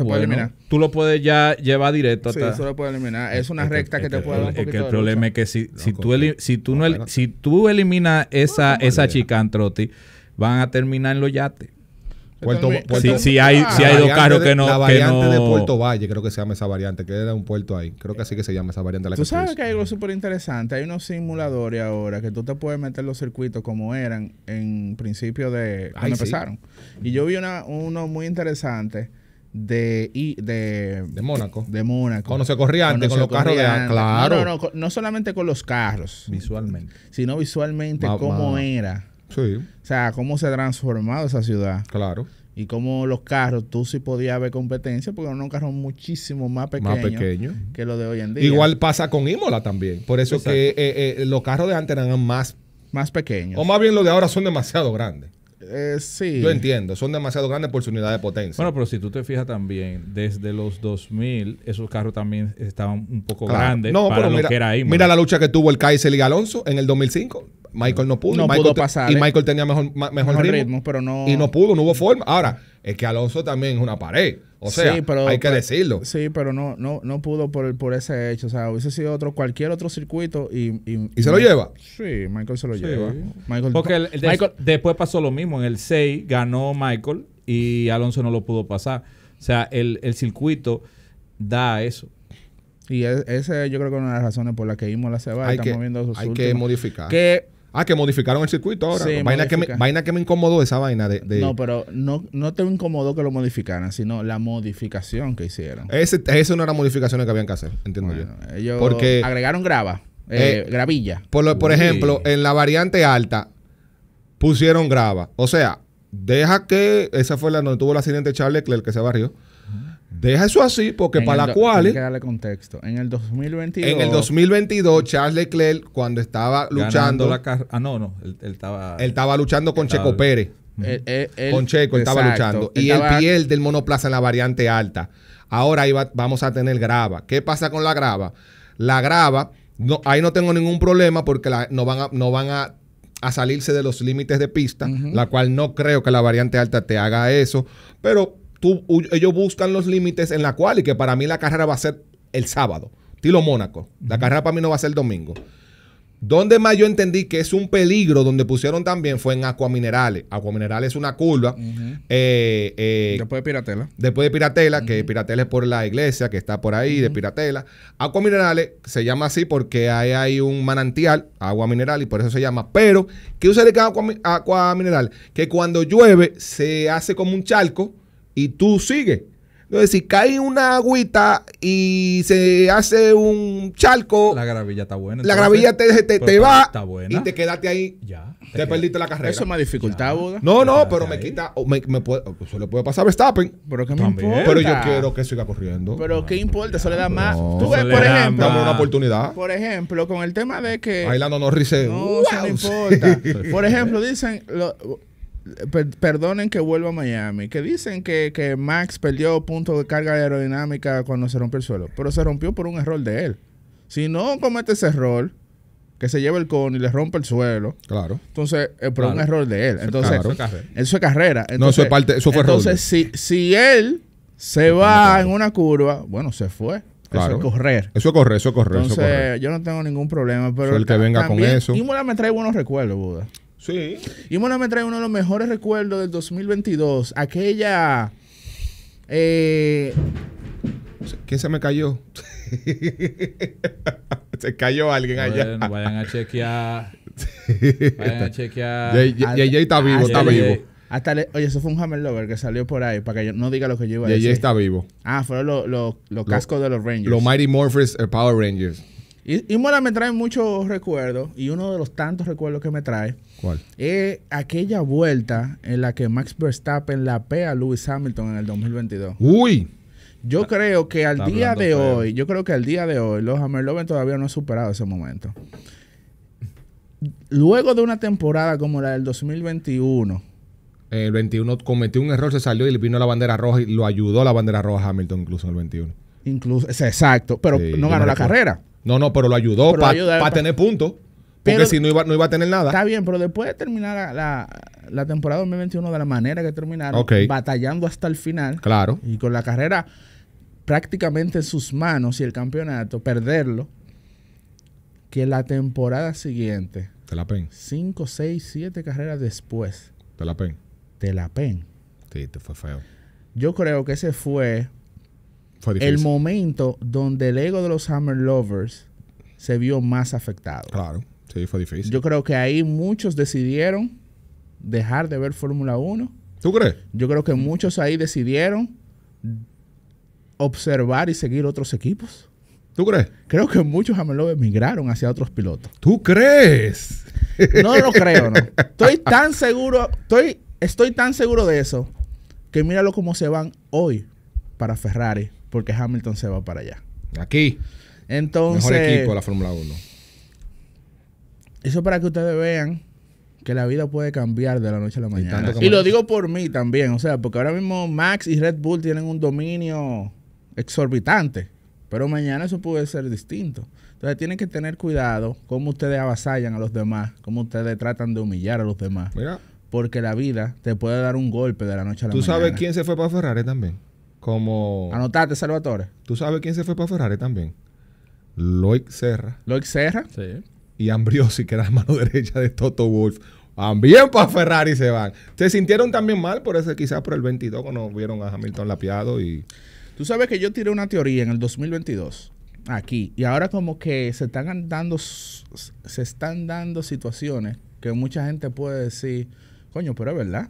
Tú lo puedes ya llevar directo hasta. Sí, eso lo puedes eliminar. Es una recta que, te puede dar un Es que el problema es que si, si, tú, si, tú no, si tú eliminas esa, chica esa chicantroti, van a terminar en los yates. Puerto, Puerto, sí, hay, dos carros que no. La variante de Puerto Valle, creo que se llama esa variante, que era un puerto ahí. Creo que así que se llama esa variante. La tú sabes que hay algo súper interesante. Hay unos simuladores ahora que tú te puedes meter los circuitos como eran en principio de cuando empezaron. Y yo vi una, uno muy interesante de, de, Mónaco. De Mónaco. Cuando se corría antes con los carros de Claro. No, no, no, no solamente con los carros. Visualmente. Sino visualmente cómo era Sí. O sea, cómo se ha transformado esa ciudad. Claro. Y cómo los carros, tú sí podías ver competencia, porque eran un carro muchísimo más pequeños pequeño. que los de hoy en día. Igual pasa con Imola también. Por eso que eh, eh, los carros de antes eran más... Más pequeños. O más bien los de ahora son demasiado grandes. Eh, sí. Yo entiendo, son demasiado grandes por su unidad de potencia. Bueno, pero si tú te fijas también, desde los 2000, esos carros también estaban un poco grandes no, para pero lo mira, que era Mira la lucha que tuvo el Kaiser y Alonso en el 2005. Michael no pudo. pasar. Y eh. Michael tenía mejor, mejor, ritmo, pero no. Y no pudo, no hubo forma. Ahora, es que Alonso también es una pared. O sea, hay que pues, decirlo. Sí, pero no, no, no pudo por, por ese hecho. O sea, hubiese sido otro, cualquier otro circuito y. se lo lleva? Sí, Michael se lo lleva. Michael, después pasó lo mismo. En el 6 ganó Michael y Alonso no lo pudo pasar. O sea, el, circuito da eso. Y e, ese yo creo que es una de las razones por las que íbamos se va. Hay Estamos viendo hay que modificar. Que Ah, que modificaron el circuito ahora. vaina, que me, vaina, que me, incomodó esa vaina de, No, pero no, no te incomodó que lo modificaran, sino la modificación que hicieron. Ese, esa no era modificaciones que habían que hacer, entiendo yo. Porque agregaron grava, eh, eh, gravilla. Por, por ejemplo, en la variante alta pusieron grava. O sea, deja que... Esa fue la donde tuvo el accidente Charles Leclerc que se barrió. Deja eso así, porque para la cual. Hay que darle contexto. En el 2022. En el 2022, Charles Leclerc, cuando estaba luchando. ah, no, no. Él, estaba. Él estaba luchando con Checo Pérez. con Checo, estaba luchando. y el piel del monoplaza en la variante alta. Ahora ahí vamos a tener grava. ¿Qué pasa con la grava? La grava, no, ahí no tengo ningún problema porque no van a, no van a salirse de los límites de pista, la cual no creo que la variante alta te haga eso, pero ellos buscan los límites en la cual y que para mí la carrera va a ser el sábado. Tilo Mónaco. La carrera para mí no va a ser el domingo. Donde más yo entendí que es un peligro, donde pusieron también fue en Acuaminerales. Acuaminerales es una curva. Eh, eh, después de Piratela. Después de Piratela, que Piratela es por la iglesia que está por ahí, de Piratela. Acuaminerales se llama así porque ahí hay un manantial, agua mineral, y por eso se llama. Pero, ¿qué usa de agua mineral Que cuando llueve se hace como un charco y tú sigues. Entonces, si cae una agüita y se hace un charco. La gravilla está buena. la gravilla te, te, va y te quedaste ahí. Ya. Te, perdiste la carrera. Eso me dificultad boda. No, no, pero me quita. Me, puede, eso le puede pasar a Verstappen. Pero que importa. Pero yo quiero que siga corriendo. Pero qué importa, eso le da más. Tú ves, por ejemplo. Dame una oportunidad. Por ejemplo, con el tema de que. Bailando no rice. No, no importa. por ejemplo, dicen perdonen que vuelva a Miami, que dicen que, Max perdió puntos de carga aerodinámica cuando se rompió el suelo, pero se rompió por un error de él. Si no comete ese error, que se lleva el con y le rompe el suelo. Claro. Entonces, es eh, por un error de él. Entonces, eso es carrera. Entonces, no, es parte, Entonces, si, si él se va en una curva, bueno, se fue. Eso es correr. Eso es correr, eso es correr. yo no tengo ningún problema. Pero el que venga con eso. me trae buenos recuerdos, Buda. Sí. Y bueno, me trae uno de los mejores recuerdos del 2022. Aquella. Eh, ¿Qué se me cayó? se cayó alguien allá. vayan a chequear. vayan a chequear. JJ está vivo, está vivo. Hasta le, oye, eso fue un Hammer Lover que salió por ahí para que yo no diga lo que yo iba a decir. JJ está vivo. Ah, fueron los cascos de los Rangers. Los Mighty Morphers Power Rangers. Y, mola, me trae muchos recuerdos y uno de los tantos recuerdos que me trae ¿Cuál? es aquella vuelta en la que Max Verstappen lapea a Lewis Hamilton en el 2022. ¡Uy! Yo ah, creo que al día de hoy, yo creo que al día de hoy, los Hammerloven todavía no han superado ese momento. Luego de una temporada como la del 2021, el 21 cometió un error, se salió y le vino la bandera roja y lo ayudó la bandera roja a Hamilton incluso en el 21. Incluso, exacto, pero no ganó la carrera. No, no, pero lo ayudó para tener puntos. Porque si no iba, no iba a tener nada. Está bien, pero después de terminar la, temporada 2021 de la manera que terminaron, batallando hasta el final. Claro. Y con la carrera prácticamente en sus manos y el campeonato, perderlo. Que la temporada siguiente. Te la pen. 5, 6, 7 carreras después. Te la pen. Te la pen. Sí, te fue feo. Yo creo que ese fue el momento donde el ego de los Hammer Lovers se vio más afectado. Claro, sí, fue difícil. Yo creo que ahí muchos decidieron dejar de ver Fórmula 1. ¿Tú crees? Yo creo que muchos ahí decidieron observar y seguir otros equipos. ¿Tú crees? Creo que muchos Lovers migraron hacia otros pilotos. ¿Tú crees? No lo creo, no. Estoy tan seguro, estoy, estoy tan seguro de eso que míralo cómo se van hoy para Ferrari porque Hamilton se va para allá. Aquí. Entonces. Mejor equipo de la Fórmula 1. Eso para que ustedes vean que la vida puede cambiar de la noche a la mañana. Y, lo digo por mí también, o sea, porque ahora mismo Max y Red Bull tienen un dominio exorbitante, pero mañana eso puede ser distinto. Entonces tienen que tener cuidado cómo ustedes avasallan a los demás, cómo ustedes tratan de humillar a los demás. Mira. Porque la vida te puede dar un golpe de la noche a la mañana. ¿Tú sabes quién se fue para Ferrari también? como... Anotate, Salvatore. ¿Tú sabes quién se fue para Ferrari también? Loic Serra. Loic Serra. Sí. Y Ambriosi, que era la mano derecha de Toto Wolf. También para Ferrari se van. Se sintieron también mal por eso, quizás por el 22, cuando vieron a Hamilton lapiado y... Tú sabes que yo tiré una teoría en el 2022 aquí y ahora como que se están dando se están dando situaciones que mucha gente puede decir, coño, pero es verdad.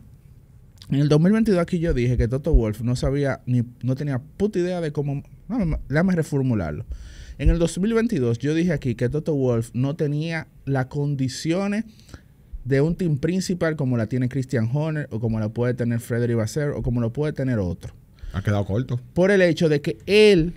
En el 2022 aquí yo dije que Toto Wolf no sabía ni no tenía puta idea de cómo. No, déjame reformularlo. En el 2022 yo dije aquí que Toto Wolf no tenía las condiciones de un team principal como la tiene Christian Horner o como la puede tener Frederick Basser o como lo puede tener otro. Ha quedado corto. Por el hecho de que él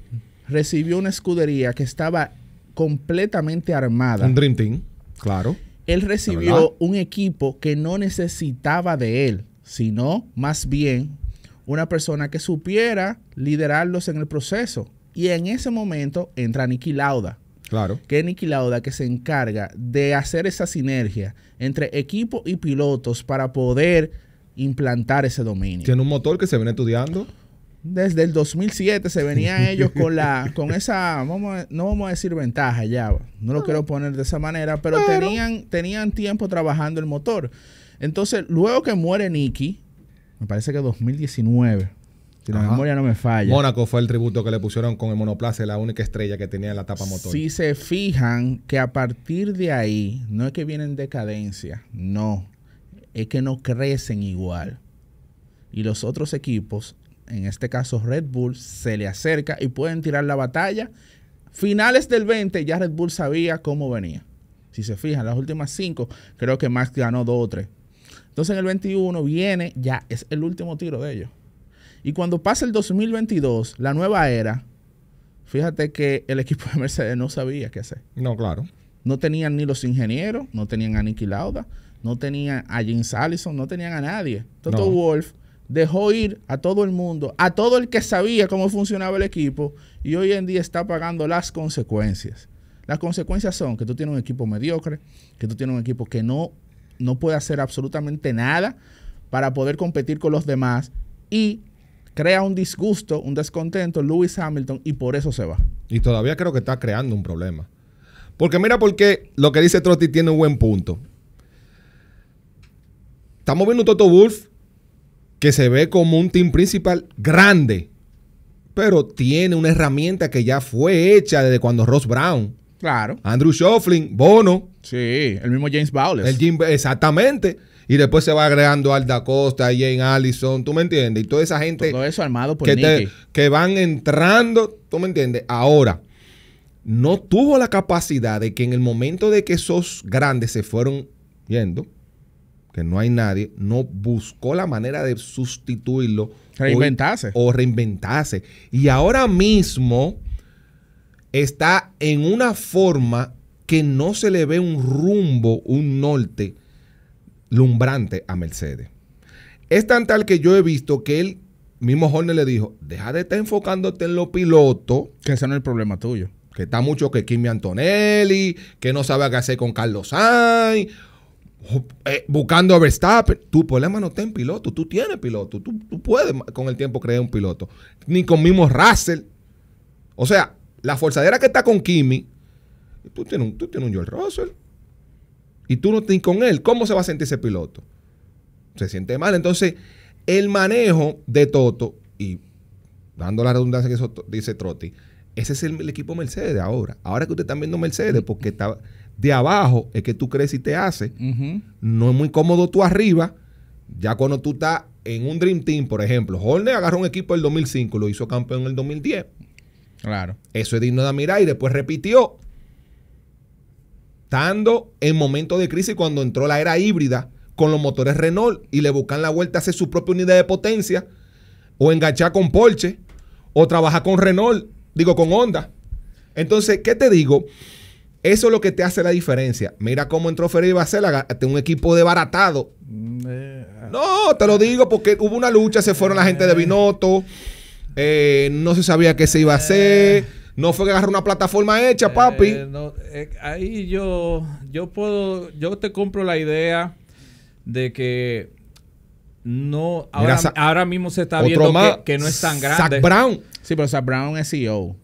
recibió una escudería que estaba completamente armada. Un Dream Team, claro. Él recibió un equipo que no necesitaba de él sino más bien una persona que supiera liderarlos en el proceso. Y en ese momento entra Niki Lauda. Claro. Que es Niki Lauda que se encarga de hacer esa sinergia entre equipo y pilotos para poder implantar ese dominio. Tiene un motor que se viene estudiando. Desde el 2007 se venían ellos con la con esa no vamos a decir ventaja ya, no lo ah. quiero poner de esa manera, pero, Tenían, tenían tiempo trabajando el motor. Entonces, luego que muere Nicky, me parece que 2019, si la memoria no me falla. Mónaco fue el tributo que le pusieron con el monoplace, la única estrella que tenía en la tapa motor. Si se fijan que a partir de ahí, no es que vienen decadencia, no, es que no crecen igual. Y los otros equipos, en este caso Red Bull, se le acerca y pueden tirar la batalla. Finales del 20 ya Red Bull sabía cómo venía. Si se fijan, las últimas cinco, creo que Max ganó dos o tres. Entonces en el 21 viene, ya es el último tiro de ellos. Y cuando pasa el 2022, la nueva era, fíjate que el equipo de Mercedes no sabía qué hacer. No, claro. No tenían ni los ingenieros, no tenían a Nicky Lauda, no tenían a Jim Allison, no tenían a nadie. Toto Wolf dejó ir a todo el mundo, a todo el que sabía cómo funcionaba el equipo y hoy en día está pagando las consecuencias. Las consecuencias son que tú tienes un equipo mediocre, que tú tienes un equipo que no no puede hacer absolutamente nada para poder competir con los demás y crea un disgusto, un descontento Lewis Hamilton y por eso se va. Y todavía creo que está creando un problema. Porque mira porque lo que dice Trotti tiene un buen punto. Estamos viendo un Toto Wolff que se ve como un team principal grande, pero tiene una herramienta que ya fue hecha desde cuando Ross Brown, claro, Andrew Shoffling, Bono, Sí, el mismo James Bowles. El exactamente. Y después se va agregando Alda Costa, Jane Allison, ¿tú me entiendes? Y toda esa gente. Todo eso armado por que, que van entrando, ¿tú me entiendes? Ahora, no tuvo la capacidad de que en el momento de que esos grandes se fueron yendo, que no hay nadie, no buscó la manera de sustituirlo. Reinventarse. o reinventarse. Y ahora mismo está en una forma que no se le ve un rumbo, un norte lumbrante a Mercedes. Es tan tal que yo he visto que él mismo Horner le dijo, deja de estar enfocándote en los pilotos. Que ese no es el problema tuyo. Que está mucho que Kimi Antonelli, que no sabe qué hacer con Carlos Sainz, eh, buscando a Verstappen. Tu problema no está en piloto, tú tienes piloto, tú, puedes con el tiempo crear un piloto. Ni con mismo Russell. O sea, la forzadera que está con Kimi Tú tienes un, tú un Russell. Y tú no estás con él. ¿Cómo se va a sentir ese piloto? Se siente mal. Entonces, el manejo de Toto, y dando la redundancia que eso dice Trotti, ese es el, equipo Mercedes ahora. Ahora que usted está viendo Mercedes, porque está, de abajo es que tú crees y te hace. No es muy cómodo tú arriba. Ya cuando tú estás en un Dream Team, por ejemplo, Horner agarró un equipo el 2005, lo hizo campeón en el 2010. Claro. Eso es digno de mirar y después repitió en momentos de crisis cuando entró la era híbrida con los motores Renault y le buscan la vuelta a hacer su propia unidad de potencia o enganchar con Porsche o trabajar con Renault, digo con Honda. Entonces, ¿qué te digo? Eso es lo que te hace la diferencia. Mira cómo entró Ferry Bacela, un equipo de baratado. Mm, eh, ah. No, te lo digo porque hubo una lucha, se fueron la gente de eh. Binotto, eh, no se sabía qué se iba a hacer no fue que una plataforma hecha, papi. Eh, eh, ahí yo, yo puedo, yo te compro la idea de que no, ahora, mismo se está viendo que, no es tan grande. Brown. Sí, pero o sea, Brown es CEO.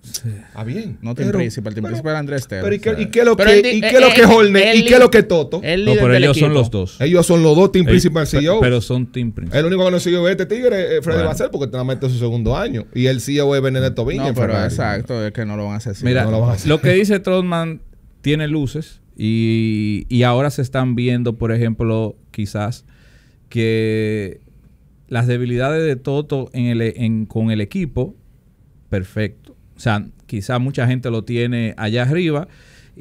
Ah, bien. No Team Principal. Team Principal Principal Andrés Tero. Pero ¿y qué, es lo que, y qué lo que es ¿Y lo que Toto? no, pero ellos son los dos. Ellos son los dos Team Principal CEO. Pero son Team Principal. El único que no es CEO es este tigre es eh, Freddy porque porque está en su segundo año. Y el CEO es Benedetto Viña. No, pero exacto. Es que no lo van a hacer. Mira, lo, lo que dice Trotman tiene luces. Y, y ahora se están viendo, por ejemplo, quizás que las debilidades de Toto en el, en, con el equipo perfecto. O sea, quizá mucha gente lo tiene allá arriba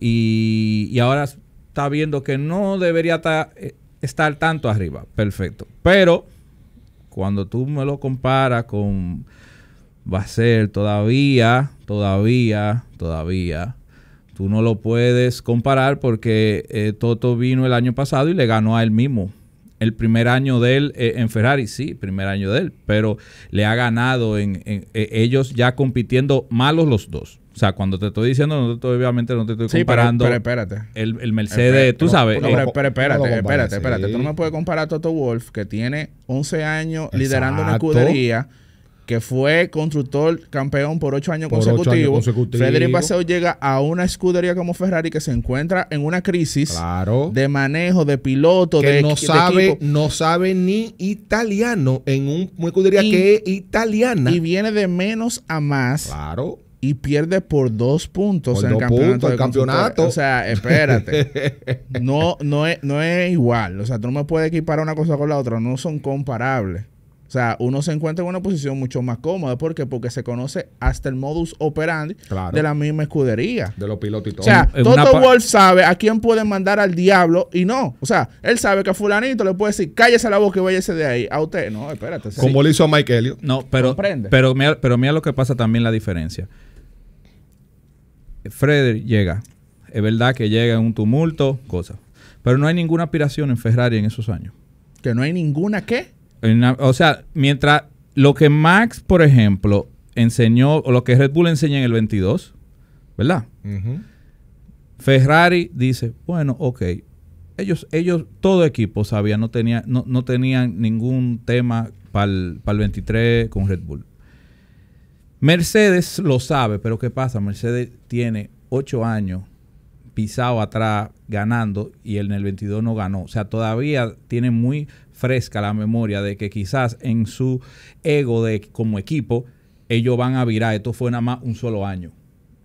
y, ahora está viendo que no debería eh, estar tanto arriba. Perfecto. Pero cuando tú me lo comparas con va a ser todavía, todavía, todavía. Tú no lo puedes comparar porque eh, Toto vino el año pasado y le ganó a él mismo el primer año de él eh, en Ferrari, sí, primer año de él, pero le ha ganado en, eh, ellos ya compitiendo malos los dos. O sea, cuando te estoy diciendo, no te obviamente no te estoy comparando. pero espérate. El, el Mercedes, tú sabes. No, eh, pero, espérate, espérate, espérate. Tú no me puedes comparar a Toto Wolf, que tiene 11 años liderando una escudería que fue constructor campeón por ocho años, consecutivos, Federico llega a una escudería como Ferrari que se encuentra en una crisis de manejo, de piloto, que de, no sabe, no sabe ni italiano en un, una escudería que es italiana. Y viene de menos a más. Claro y pierde por dos puntos en el campeonato. O sea, espérate. no, no, es, no es igual. O sea, tú no me puedes equipar una cosa con la otra. No son comparables. O sea, uno se encuentra en una posición mucho más cómoda. ¿Por qué? Porque se conoce hasta el modus operandi de la misma escudería. De los pilotos O sea, Toto Wolf sabe a quién puede mandar al diablo y no. O sea, él sabe que a fulanito le puede decir, cállese la boca y váyase de ahí. A usted, no, espérate. Como le hizo a Mike No, pero, pero, mira, pero mira lo que pasa también la diferencia. Frederick llega. Es verdad que llega en un tumulto, cosas. Pero no hay ninguna aspiración en Ferrari en esos años. ¿Que no hay ninguna qué? o sea, mientras lo que Max, por ejemplo, enseñó, o lo que Red Bull enseña en el 22, ¿verdad? Ferrari dice, bueno, ok, ellos, ellos, todo equipo sabía, no, tenía, no, tenían ningún tema para el, el 23 con Red Bull. Mercedes lo sabe, pero ¿qué pasa? Mercedes tiene ocho años pisado atrás ganando y él en el 22 no ganó. O sea, todavía tiene muy fresca la memoria de que quizás en su ego de como equipo ellos van a virar. Esto fue nada más un solo año.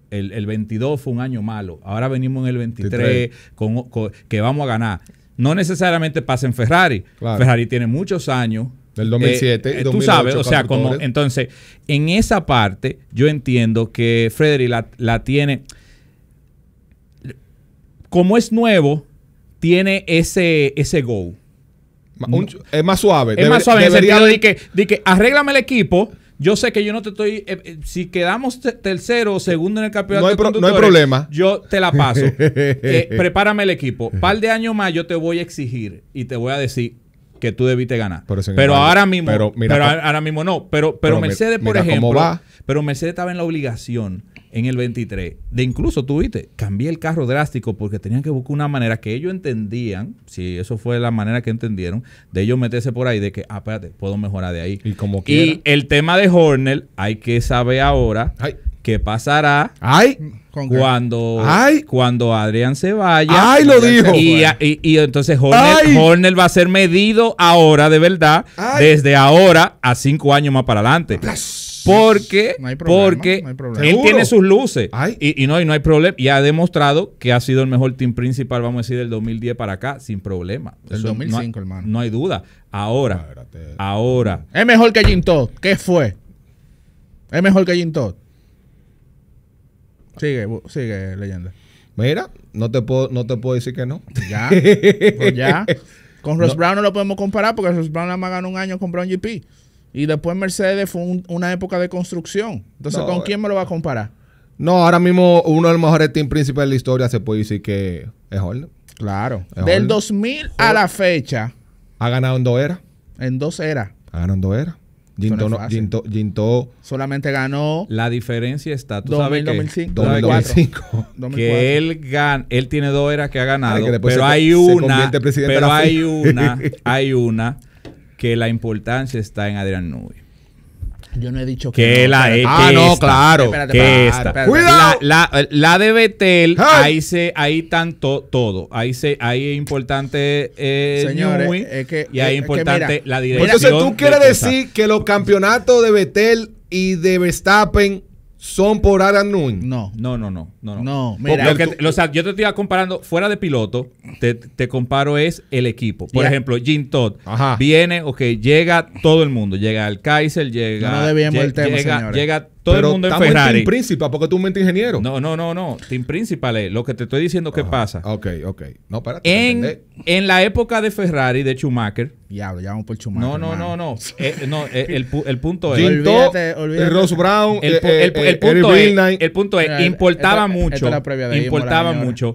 El, 22 fue un año malo. Ahora venimos en el 23 con, que vamos a ganar. No necesariamente pasa en Ferrari. Ferrari tiene muchos años. Del 2007. Eh, eh, tú sabes, o sea, Entonces, en esa parte, yo entiendo que Frederick la, la tiene. Como es nuevo, tiene ese, ese go es más suave. Es más suave que, arréglame el equipo. Yo sé que yo no te estoy. Eh, eh, si quedamos tercero o segundo en el campeonato, no hay, problema. Yo te la paso. Eh, prepárame el equipo. Par de años más, yo te voy a exigir y te voy a decir que tú debiste ganar. Pero, ahora mismo. Pero, ahora mismo no. Pero, pero, Mercedes, por ejemplo. Pero Mercedes estaba en la obligación en el 23, de incluso viste cambié el carro drástico porque tenían que buscar una manera que ellos entendían, si eso fue la manera que entendieron, de ellos meterse por ahí, de que, ah, espérate, puedo mejorar de ahí. Y como quiera. Y el tema de Hornell hay que saber ahora qué pasará. Cuando, cuando Adrián se vaya. Ay, lo dijo. Y, entonces Horner, va a ser medido ahora, de verdad, desde ahora a cinco años más para adelante. Porque, porque él tiene sus luces y, no, no hay problema. Y ha demostrado que ha sido el mejor team principal, vamos a decir, del 2010 para acá, sin problema. Del 2005, no hermano. No hay duda. Ahora, ah, ahora. Es mejor que Jim Todd. ¿Qué fue? Es mejor que Jim Todd. Sigue, sigue, leyenda. Mira, no te puedo, no te puedo decir que no. Ya, pues Con Ross Brown no lo podemos comparar porque Ross Brown nada más un año con Brown GP. Y después Mercedes fue una época de construcción. Entonces, ¿con eh. quién me lo va a comparar? No, ahora mismo uno de los mejores team príncipes de la historia se puede decir que es Horner. Claro. Del 2000 a la fecha. Ha ganado en dos eras. En dos eras. Ha ganado en dos eras. Ginto, solamente ganó. La diferencia está. Tú 2005, Que él gan, él tiene dos eras que ha ganado, pero hay una, pero hay una, hay una que la importancia está en Adrián Nui. Yo no he dicho que, la Ah, no, claro. que esta. Cuidado. La, la, de Betel, ahí se ahí tanto todo. Ahí se ahí es importante eh, Nui, es que, y ahí es importante la dirección. Entonces tú quieres decir que los campeonatos de Betel y de Verstappen son por Adam Núñez. No, no, no, no. No, no. Mira, o sea, yo te estoy comparando, fuera de piloto, te, te comparo es el equipo. Por ejemplo, Jim Todd viene o que llega todo el mundo. Llega el Kaiser, llega. No, el llega, llega todo el mundo en Ferrari. team Principal, porque tú mente ingeniero. No, no, no, no. Team Principal es lo que te estoy diciendo que ah, pasa. Ok, ok. No, espérate. En, la época de Ferrari, de Schumacher. Diablo, ya vamos por Schumacher. No, no, no, no. Eh, no eh, el, punto es. olvídate, eh, Ross Brown, el, punto es, el, punto es, importaba mucho. importaba mucho.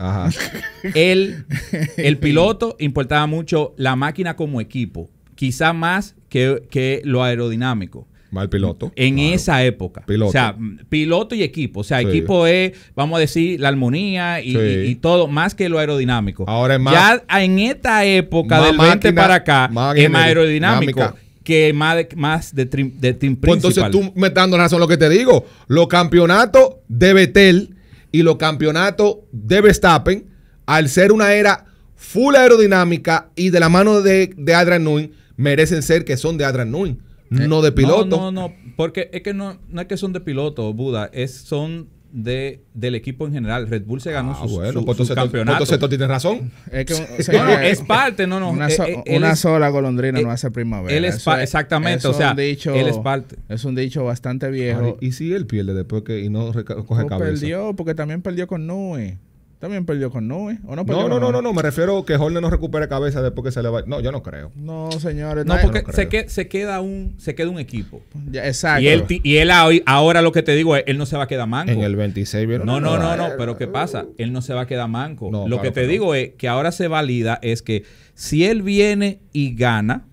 El, el piloto importaba mucho la máquina como equipo. Quizá más que lo aerodinámico. Mal piloto. En esa época. Piloto. O sea, piloto y equipo. O sea, equipo es, vamos a decir, la armonía y, todo, más que lo aerodinámico. Ahora es más. Ya en esta época, de para acá, es más aerodinámico. Que más de, más de, de team pues entonces tú me estás dando razón lo que te digo. Los campeonatos de Betel y los campeonatos de Verstappen, al ser una era full aerodinámica y de la mano de, de Adrian Nguyen merecen ser que son de Adrian Nguyen eh, no de piloto. No, no, no, porque es que no, no es que son de piloto, Buda, es son de, del equipo en general. Red Bull se ganó ah, bueno, su, pues campeonato. tiene razón. Eh, es, que, no, es eh, parte, no, no. Una, sola golondrina no hace primavera. Él es, exactamente, o sea, él es parte. Es un dicho bastante viejo. ¿Y si él pierde después que y no coge cabeza? Perdió, porque también perdió con Nue. También perdió con Noe. no, no, no, no, no, Me refiero que Horner no recupere cabeza después que se le va. No, yo no creo. No, señores. No, porque no se, que, se, queda un, se queda un equipo. exacto. Y él, y ahora lo que te digo es, él no se va a quedar manco. En el 26 ¿verdad? No, no, no, no. pero ¿qué pasa? Uh. Él no se va a quedar manco. lo que te digo es que ahora se valida es que si él viene y gana,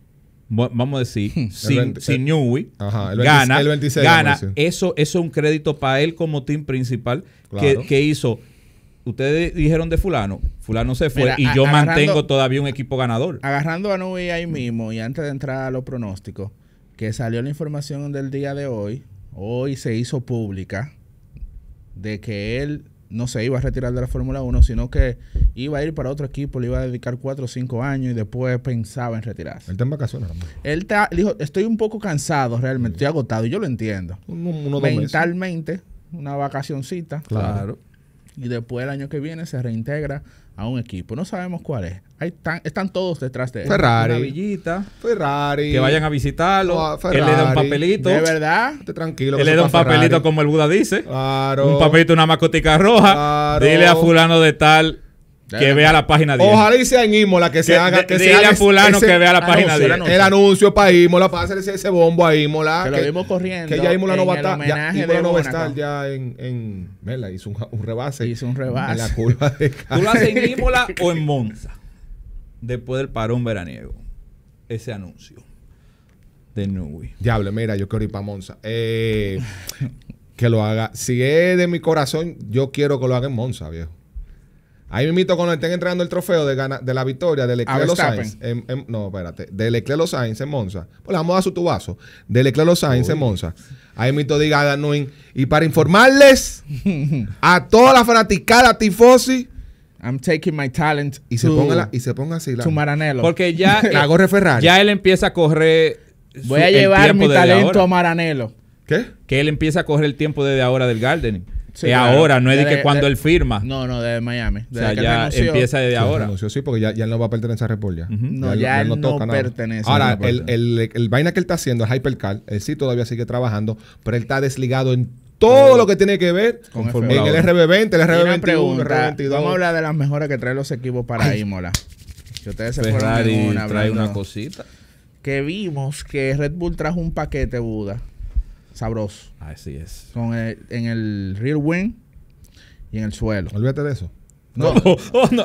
vamos a decir, sin, gana, 26, gana eso, eso es un crédito para él como team principal que, que hizo ustedes dijeron de fulano, fulano se fue y yo mantengo todavía un equipo ganador. Agarrando a Nubi ahí mismo y antes de entrar a los pronósticos, que salió la información del día de hoy, hoy se hizo pública de que él no se iba a retirar de la Fórmula 1, sino que iba a ir para otro equipo, le iba a dedicar 4 o 5 años y después pensaba en retirarse. Él está en vacaciones. Él dijo, estoy un poco cansado realmente, estoy agotado y yo lo entiendo. Mentalmente, una vacacioncita. claro y después el año que viene se reintegra a un equipo. No sabemos cuál es. Ahí están, están todos detrás de él. Ferrari. Ferrari. Que vayan a visitarlo. Ferrari. le da un papelito. De verdad. tranquilo. Él le da un papelito como el Buda dice. Claro. Un papelito, una mascotica roja. Dile a fulano de tal que vea la página de Ojalá y sea en Imola que se haga. Que se fulano que vea la página de El anuncio, para Imola, para hacer ese, bombo a Imola. Que, lo vimos corriendo. Que ya Imola no va a estar. Ya, no va a estar ya en. en hizo un, un, rebase. Hizo un rebase. En la curva Tú lo haces en Imola o en Monza. Después del parón veraniego. Ese anuncio. De Nui. Diablo, mira, yo quiero ir para Monza. Eh, que lo haga. Si es de mi corazón, yo quiero que lo haga en Monza, viejo. Ahí invito cuando estén entregando el trofeo de, de la victoria del Leclerc Sainz. no, espérate. del Leclerc los Sainz en Monza. Pues le vamos a su tubazo. del Leclerc los Sainz en Monza. Ahí mito diga Danuin. Y para informarles a toda la fanaticada tifosi. I'm taking my talent y se ponga y se ponga así la su Maranello. Porque ya la Ferrari. Ya él empieza a correr Voy a llevar mi talento a Maranello. ¿Qué? Que él empieza a correr el tiempo desde ahora del gardening. Sí, ahora, no es de, que cuando él firma. No, no, de Miami. ya empieza desde ahora. anunció sí, porque ya, ya, no va a pertenecer a República. Uh No, ya, no, toca, pertenece. Ahora, el, el, el, vaina que él está haciendo, el Hypercar, él sí todavía sigue trabajando, pero él está desligado en todo lo que tiene que ver con en el RB20, el RB21, el RB22. Vamos a hablar de las mejoras que traen los equipos para Imola. Que ustedes se Ferrari una, trae una cosita. Que vimos que Red Bull trajo un paquete Buda sabroso. Así es. Con en el rear wing y en el suelo. Olvídate de eso. No, oh,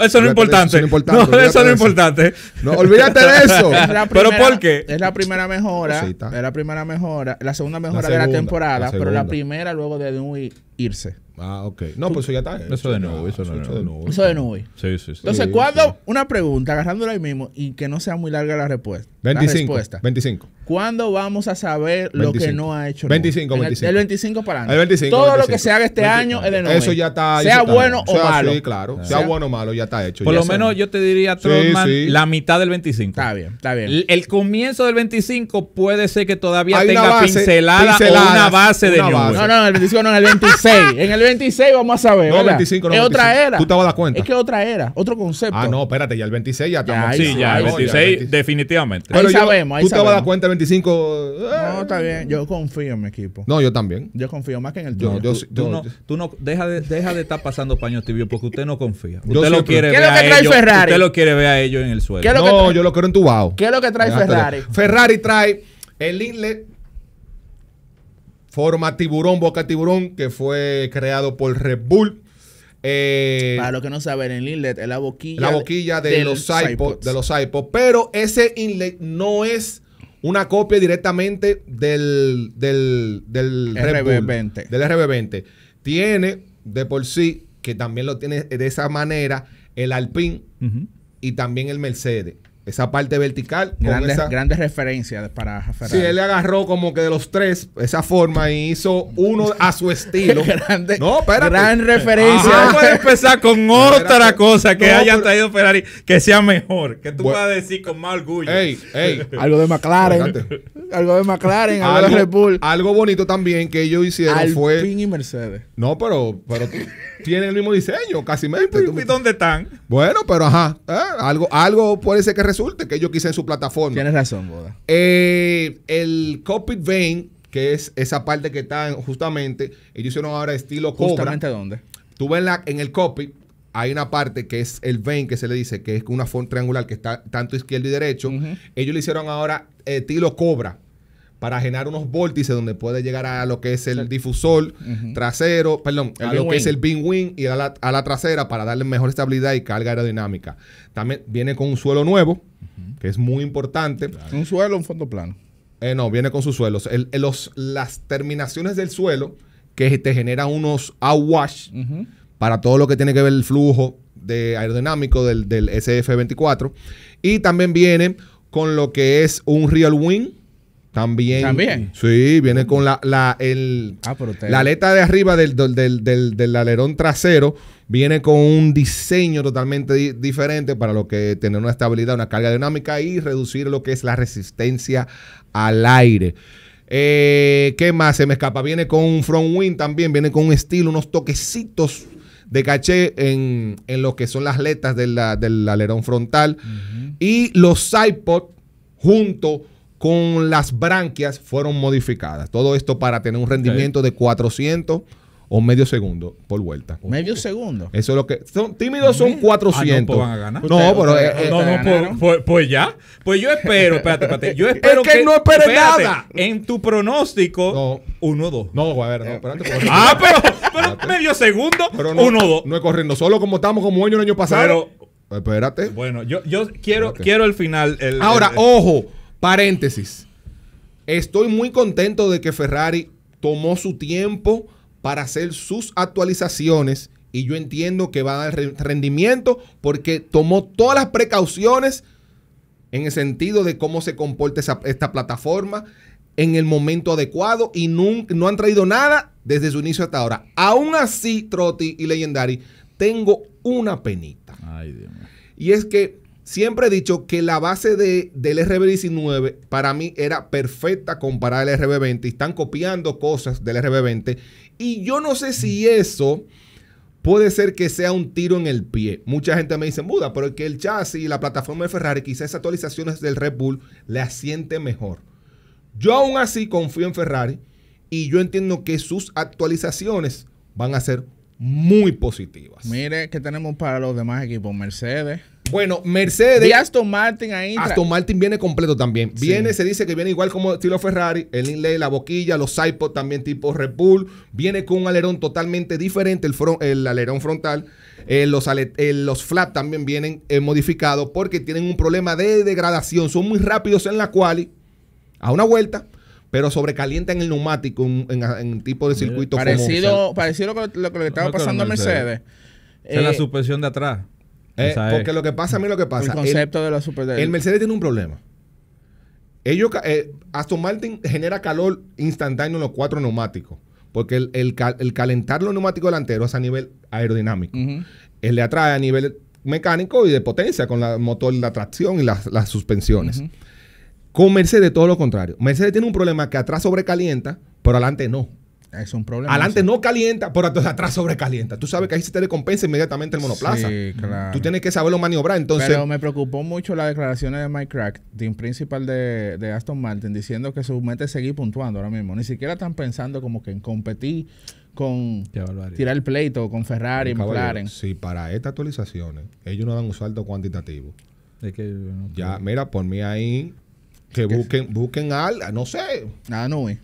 eso no es importante. no, eso no es importante. No, olvídate de eso. pero ¿por qué? Es la primera mejora. Es la primera mejora. La segunda mejora de la temporada. pero la primera luego de irse. Ah, ok. No, pues eso ya está. Eso, de nuevo, eso, no, de nuevo. Eso de nuevo. Sí, sí, sí. Entonces, ¿cuándo? Una pregunta, agarrándola ahí mismo y que no sea muy larga la respuesta. 25. La respuesta. 25. ¿Cuándo vamos a saber lo que no ha hecho? 25, 25. El 25 para El 25, Todo lo que se haga este año es de nuevo. Eso ya está. Sea bueno o, malo. Sí, claro. Sea, bueno o malo, ya está hecho. Por lo menos yo te diría, Trotman, la mitad del 25. Está bien, está bien. El, comienzo del 25 puede ser que todavía tenga pincelada, o una base de nuevo. No, no, el 25 no, en el 26. en el 26 vamos a saber. No, 25, no. Es otra era. Tú te vas a dar cuenta. Es que otra era, otro concepto. Ah, no, espérate, ya el 26 ya estamos. sí, ya, el 26, definitivamente. Pero ahí sabemos, ahí Tú te vas a dar cuenta el 25. No, está eh. bien. Yo confío en mi equipo. No, yo también. Yo confío más que en el tuyo. tú, no, deja de, estar pasando paños tibios porque usted no confía. Usted lo quiere ¿Qué ver. Es lo que trae Ferrari? Usted lo quiere ver a ellos en el suelo. No, yo lo quiero entubado. ¿Qué es lo que trae Ferrari? Ferrari trae el inlet Forma Tiburón, Boca Tiburón, que fue creado por Red Bull. Eh, Para los que no saben, el inlet es la boquilla, la boquilla de, los iPods, de los Pero ese inlet no es una copia directamente del, del, del RB20. Del rb Tiene de por sí, que también lo tiene de esa manera, el Alpine y también el Mercedes esa parte vertical. Grandes, grandes referencias para Ferrari. Sí, él le agarró como que de los tres esa forma y hizo uno a su estilo. grande, no, espérate. Gran ah, referencia. Vamos puedes empezar con otra cosa que hayan traído Ferrari que sea mejor. Que tú puedas decir con más orgullo. Ey, ey. algo de McLaren. algo de McLaren, algo, de Red Bull. Algo bonito también que ellos hicieron Alpine fue. y Mercedes. No, pero, pero tienen el mismo diseño, casi ¿Y, dónde están? Bueno, pero ajá. Eh, algo, algo puede ser que resulta que ellos quise su plataforma. Tienes razón, Boda. Eh, el Copy Vein, que es esa parte que está justamente, ellos hicieron ahora estilo cobra. ¿Justamente dónde? Tú ves en, el Copy, hay una parte que es el vein que se le dice, que es una forma triangular que está tanto izquierdo y derecho. Ellos le hicieron ahora estilo cobra para generar unos vórtices donde puede llegar a lo que es el difusor trasero, perdón, a, lo que es el bing wing y a la, trasera para darle mejor estabilidad y carga aerodinámica. También viene con un suelo nuevo, que es muy importante. Un suelo, un fondo plano. Eh, no, viene con sus suelos. los, las terminaciones del suelo que te generan unos outwash para todo lo que tiene que ver el flujo de aerodinámico del, del SF24. Y también viene con lo que es un real wing también. También. Sí, viene con la, la, el, ah, aleta de arriba del, alerón trasero. Viene con un diseño totalmente diferente para lo que tener una estabilidad, una carga dinámica y reducir lo que es la resistencia al aire. Eh, ¿Qué más se me escapa? Viene con un front wing también, viene con un estilo, unos toquecitos de caché en, lo que son las letas del alerón frontal. Y los pods... junto con las branquias fueron modificadas. Todo esto para tener un rendimiento de 400 o medio segundo por vuelta. Medio segundo. Eso es lo que son tímidos son 400. Ah, pues no, pero eh, eh, no, pues, pues, pues, ya. Pues yo espero, espérate, espérate. Yo espero que, no espere nada. En tu pronóstico 1 2. No. no, a ver, no, eh, espérate. ah, pero, medio segundo 1 no, No es corriendo solo como estamos como año el año pasado. Pero espérate. Bueno, yo yo quiero quiero el final Ahora, ojo. Paréntesis. Estoy muy contento de que Ferrari tomó su tiempo para hacer sus actualizaciones y yo entiendo que va a dar rendimiento porque tomó todas las precauciones en el sentido de cómo se comporta esta plataforma en el momento adecuado y nunca, no han traído nada desde su inicio hasta ahora. Aún así, Trotti y Legendary, tengo una penita. Ay, Dios mío. Y es que Siempre he dicho que la base del RB19 para mí era perfecta comparada al RB20. Están copiando cosas del RB20. Y yo no sé si mm. eso puede ser que sea un tiro en el pie. Mucha gente me dice, muda, pero es que el chasis y la plataforma de Ferrari, quizás actualizaciones del Red Bull le siente mejor. Yo aún así confío en Ferrari y yo entiendo que sus actualizaciones van a ser muy positivas. Mire qué tenemos para los demás equipos, Mercedes, bueno, Mercedes. Y Aston Martin ahí. Aston Martin viene completo también. Viene, se dice que viene igual como estilo Ferrari, el inlay, la boquilla, los Saipo también tipo Red Bull. Viene con un alerón totalmente diferente, el, alerón frontal. Eh, los, eh, flaps también vienen eh, modificados porque tienen un problema de degradación. Son muy rápidos en la quali, a una vuelta, pero sobrecalientan el neumático en, tipo de circuito. Parecido, parecido lo, lo, que le estaba pasando a Mercedes. Mercedes. En la suspensión de atrás. Eh, porque lo que pasa, a mí lo que pasa. El concepto de la super. El Mercedes tiene un problema. Ellos, eh, Aston Martin genera calor instantáneo en los cuatro neumáticos. Porque el, calentar los neumáticos delanteros es a nivel aerodinámico. Él le atrae a nivel mecánico y de potencia con el motor, la tracción y las, suspensiones. Con Mercedes, todo lo contrario. Mercedes tiene un problema que atrás sobrecalienta, pero adelante no. Es un problema. Adelante no calienta, pero atrás sobrecalienta. Tú sabes que ahí se te compensa inmediatamente el monoplaza. Sí, Tú tienes que saberlo maniobrar. Entonces, pero me preocupó mucho las declaraciones de Mike Crack, team principal de, Aston Martin, diciendo que su meta es seguir puntuando ahora mismo. Ni siquiera están pensando como que en competir con tirar el pleito con Ferrari y McLaren. Si para estas actualizaciones ellos no dan un salto cuantitativo. Es que ya, pues- mira, por mí ahí que busquen, busquen al, no sé. nada no, güey.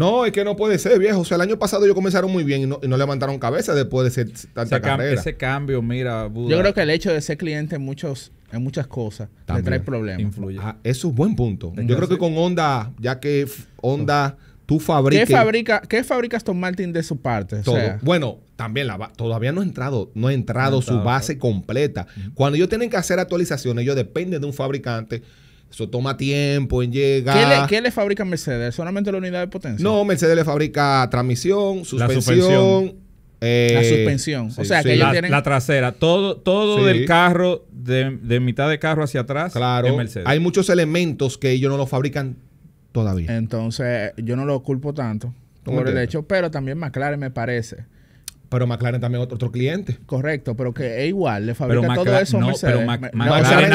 No, es que no puede ser, viejo. O sea, el año pasado ellos comenzaron muy bien y no, levantaron cabeza después de ser tanta ese Ese cambio, mira, Buda. Yo creo que el hecho de ser cliente en, muchos, en muchas cosas También. le trae problemas. Ah, eso es un buen punto. Yo creo que con Honda, ya que Honda... Tú fabricas... ¿Qué fabrica, ¿Qué fabrica Aston Martin de su parte? Bueno, también la todavía no ha entrado, no ha entrado su base completa. Cuando ellos tienen que hacer actualizaciones, ellos dependen de un fabricante eso toma tiempo en llegar. ¿Qué le, ¿Qué le, fabrica Mercedes? ¿Solamente la unidad de potencia? No, Mercedes le fabrica transmisión, suspensión. La suspensión. Eh, la o sea, que ellos tienen... la, trasera. Todo, todo del carro, de, mitad de carro hacia atrás. Claro. Mercedes. Hay muchos elementos que ellos no lo fabrican todavía. Entonces, yo no lo culpo tanto por el hecho, pero también claro me parece pero McLaren también otro, otro cliente. Correcto, pero que es igual, le fabrica todo eso no, Mercedes. Pero McLaren no,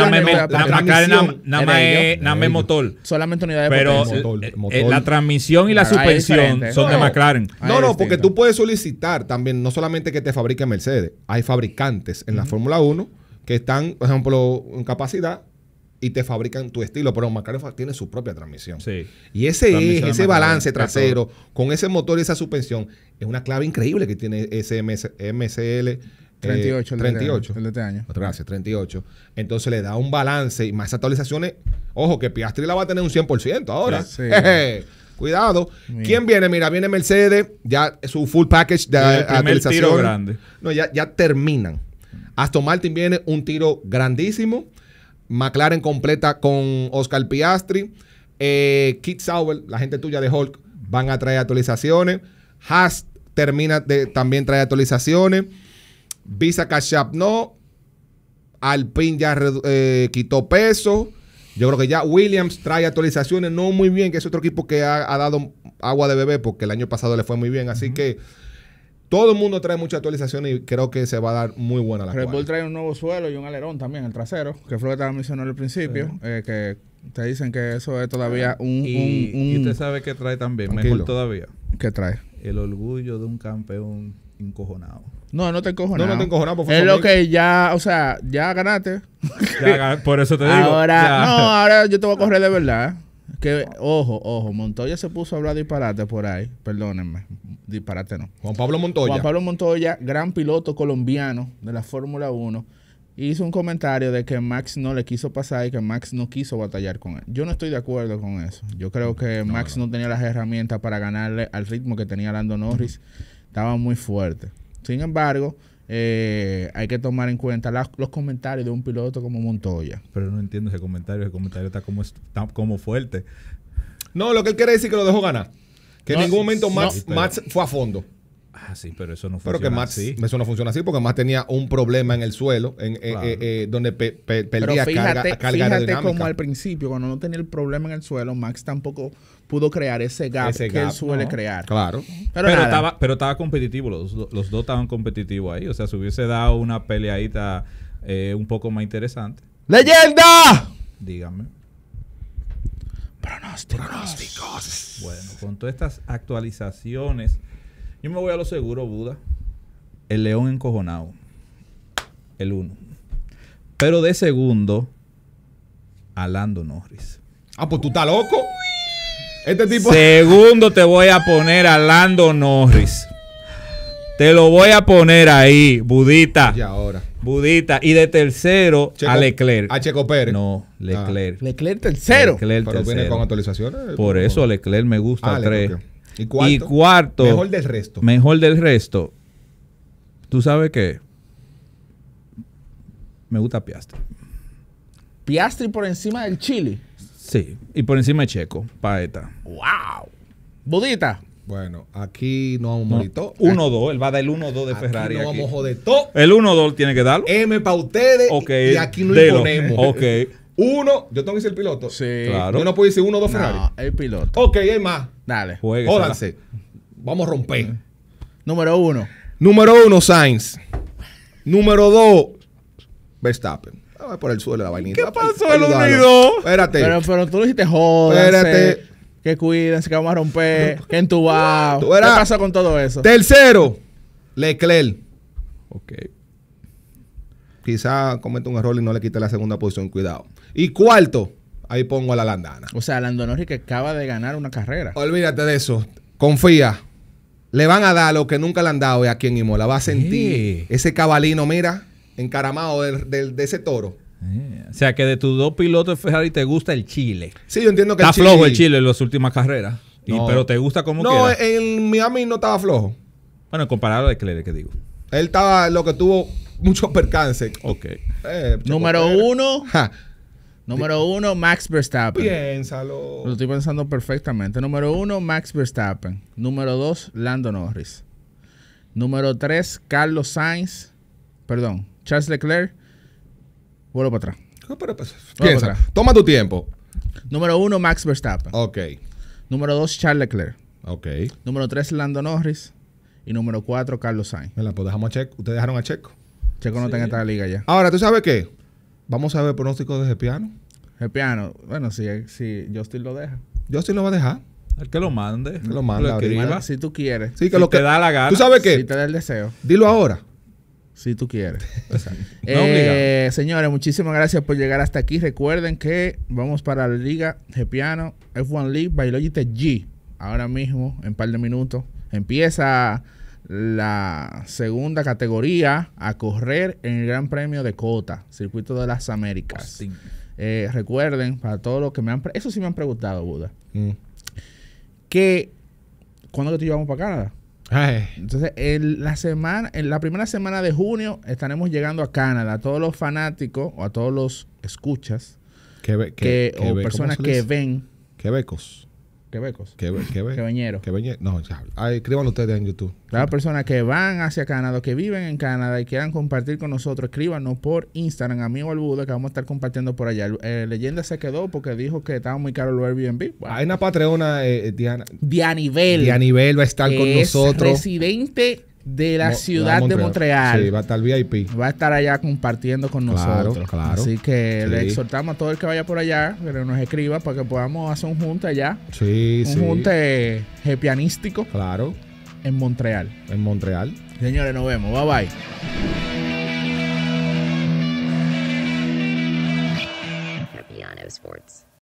McLaren nada más es nada motor. Solamente unidad de motor. Pero eh, eh, la transmisión y la suspensión son de McLaren. No, no, porque tú puedes solicitar también, no solamente que te fabrique Mercedes, hay fabricantes en la Fórmula 1 que están, por ejemplo, en capacidad y te fabrican tu estilo, pero Macario tiene su propia transmisión. Y ese ese balance trasero con ese motor y esa suspensión es una clave increíble que tiene ese MSL... MCL. 38, 38. Gracias, 38. Entonces le da un balance y más actualizaciones. Ojo, que Piastri la va a tener un 100% ahora. Cuidado. ¿Quién viene? Mira, viene Mercedes, ya su full package de actualización. No, ya, ya terminan. Aston Martin viene un tiro grandísimo. McLaren completa con Oscar Piastri. Eh, Kit Sauber, la gente tuya de Hulk, van a traer actualizaciones. Haas termina de también trae actualizaciones. Visa Cash no. Alpine ya eh, quitó peso. Yo creo que ya Williams trae actualizaciones, no muy bien, que es otro equipo que ha, dado agua de bebé, porque el año pasado le fue muy bien. Así que todo el mundo trae mucha actualización y creo que se va a dar muy buena la Red Bull trae un nuevo suelo y un alerón también, el trasero, que fue lo que estaba mencionando al principio, eh, que te dicen que eso es todavía ah, un... Y, usted sabe que trae también, mejor todavía. ¿Qué trae? El orgullo de un campeón encojonado. No, no te encojonado. No, no te encojonado. Por pues, es lo que ya, o sea, ya ganaste. por eso te digo. Ahora, no, ahora yo te voy a correr de verdad. Que, ojo, ojo, Montoya se puso a hablar disparate por ahí, perdónenme, disparate no. Juan Pablo Montoya. Juan Pablo Montoya, gran piloto colombiano de la Fórmula 1, hizo un comentario de que Max no le quiso pasar y que Max no quiso batallar con él. Yo no estoy de acuerdo con eso. Yo creo que Max no. no. tenía las herramientas para ganarle al ritmo que tenía Lando Norris. Estaba muy fuerte. Sin embargo, eh, hay que tomar en cuenta los comentarios de un piloto como Montoya. Pero no entiendo ese comentario, ese comentario está como, está como fuerte. No, lo que él quiere decir es que lo dejó ganar. Que en ningún momento Max, Max fue a fondo. Ah, sí, pero eso no funciona pero que Max, así. Eso no funciona así porque Max tenía un problema en el suelo en, eh, eh, eh, donde perdía carga, carga Fíjate como al principio, cuando no tenía el problema en el suelo, Max tampoco pudo crear ese gap que él suele crear. Claro. Pero, pero estaba, pero estaba competitivo, los, dos estaban competitivos ahí. O sea, se hubiese dado una peleadita eh, un poco más interesante. ¡Leyenda! Dígame. Pronósticos. Pronósticos. Bueno, con todas estas actualizaciones, yo me voy a lo seguro, Buda. El león encojonado. El uno. Pero de segundo, Alando Norris. Ah, pues tú estás loco. Este Segundo te voy a poner a Lando Norris. Te lo voy a poner ahí, Budita. Y ahora. Budita. Y de tercero a Leclerc. A Checo Pérez. No, ah. Leclerc. Leclerc tercero. Leclerc viene con actualizaciones. Eh, por eso a Leclerc me gusta ah, tres. ¿Y, cuarto? y cuarto. Mejor del resto. Mejor del resto. ¿Tú sabes qué? Me gusta Piastri. Piastri por encima del Chile. Sí, y por encima de Checo, Paeta. ¡Wow! Budita. Bueno, aquí no vamos a morir 1-2, él va a dar el 1-2 de Ferrari. No vamos a joder todo. El 1-2 tiene que darlo M para ustedes y aquí no ponemos. Ok. Uno, yo tengo que decir el piloto. Sí. Claro. Yo no puedo decir 1-2 Ferrari. No, el piloto. Ok, hay más. Dale. Jueguen. Vamos a romper. Número uno. Número uno, Sainz. Número dos, Verstappen por el suelo la vainita. ¿Qué pasó? Él Espérate. Pero, tú lo dijiste, joder. Espérate. Que cuídense, que vamos a romper. Que entubados. ¿Qué pasa con todo eso? Tercero, Leclerc. Ok. Quizá comete un error y no le quite la segunda posición. Cuidado. Y cuarto, ahí pongo a la Landana. O sea, Landonori que acaba de ganar una carrera. Olvídate de eso. Confía. Le van a dar lo que nunca le han dado y a quien Imola va a sentir. Ese cabalino, mira encaramado de, de, ese toro. Eh, o sea que de tus dos pilotos de Ferrari te gusta el Chile. Sí, yo entiendo que Está flojo el Chile en las últimas carreras. pero te gusta como no, No, en Miami no estaba flojo. Bueno, comparado a Leclerc, que digo. Él estaba lo que tuvo mucho percance. Ok. Eh, Número uno. Número uno, Max Verstappen. Piénsalo. Lo estoy pensando perfectamente. Número uno, Max Verstappen. Número dos, Lando Norris. Número tres, Carlos Sainz. Perdón, Charles Leclerc, vuelo para atrás. No, pues, piensa, toma tu tiempo. Número uno, Max Verstappen. Ok. Número dos, Charles Leclerc. Ok. Número tres, Lando Norris. Y número cuatro, Carlos Sainz. pues dejamos a Checo. Ustedes dejaron a Checo. Checo no está en esta liga ya. Ahora, ¿tú sabes qué? Vamos a ver el pronóstico de Gepiano. Gepiano, bueno, si, si Justin lo deja. Justin lo va a dejar. El que lo mande. lo manda. Si tú quieres. Sí, que si te da la gana. ¿Tú sabes qué? Si te da el deseo. Dilo ahora. Si tú quieres. Eh, señores, muchísimas gracias por llegar hasta aquí. Recuerden que vamos para la Liga de piano, F1 League Biologite G. Ahora mismo, en un par de minutos, empieza la segunda categoría a correr en el Gran Premio de Cota, Circuito de las Américas. Eh, recuerden, para todos los que me han... Eso sí me han preguntado, Buda. Mm. ¿Cuándo que te llevamos para Canadá? Entonces, en la, semana, en la primera semana de junio estaremos llegando a Canadá. A todos los fanáticos o a todos los escuchas que, o personas que ven. Quebecos quebecos. Que, que, No, ah, escriban ustedes en YouTube. Las personas que van hacia Canadá, que viven en Canadá y quieran compartir con nosotros, escríbanos por Instagram, amigo al que vamos a estar compartiendo por allá. Eh, leyenda se quedó porque dijo que estaba muy caro el Airbnb. Hay una patreona, eh, eh Diana. Diana nivel va a estar con nosotros. Residente de la ciudad de Montreal. Sí, va a estar VIP. Va a estar allá compartiendo con nosotros. Así que le exhortamos a todo el que vaya por allá, que nos escriba para que podamos hacer un junte allá. Sí, un sí. Un junte pianístico. Claro. En Montreal. En Montreal. Señores, nos vemos. Bye bye. sports.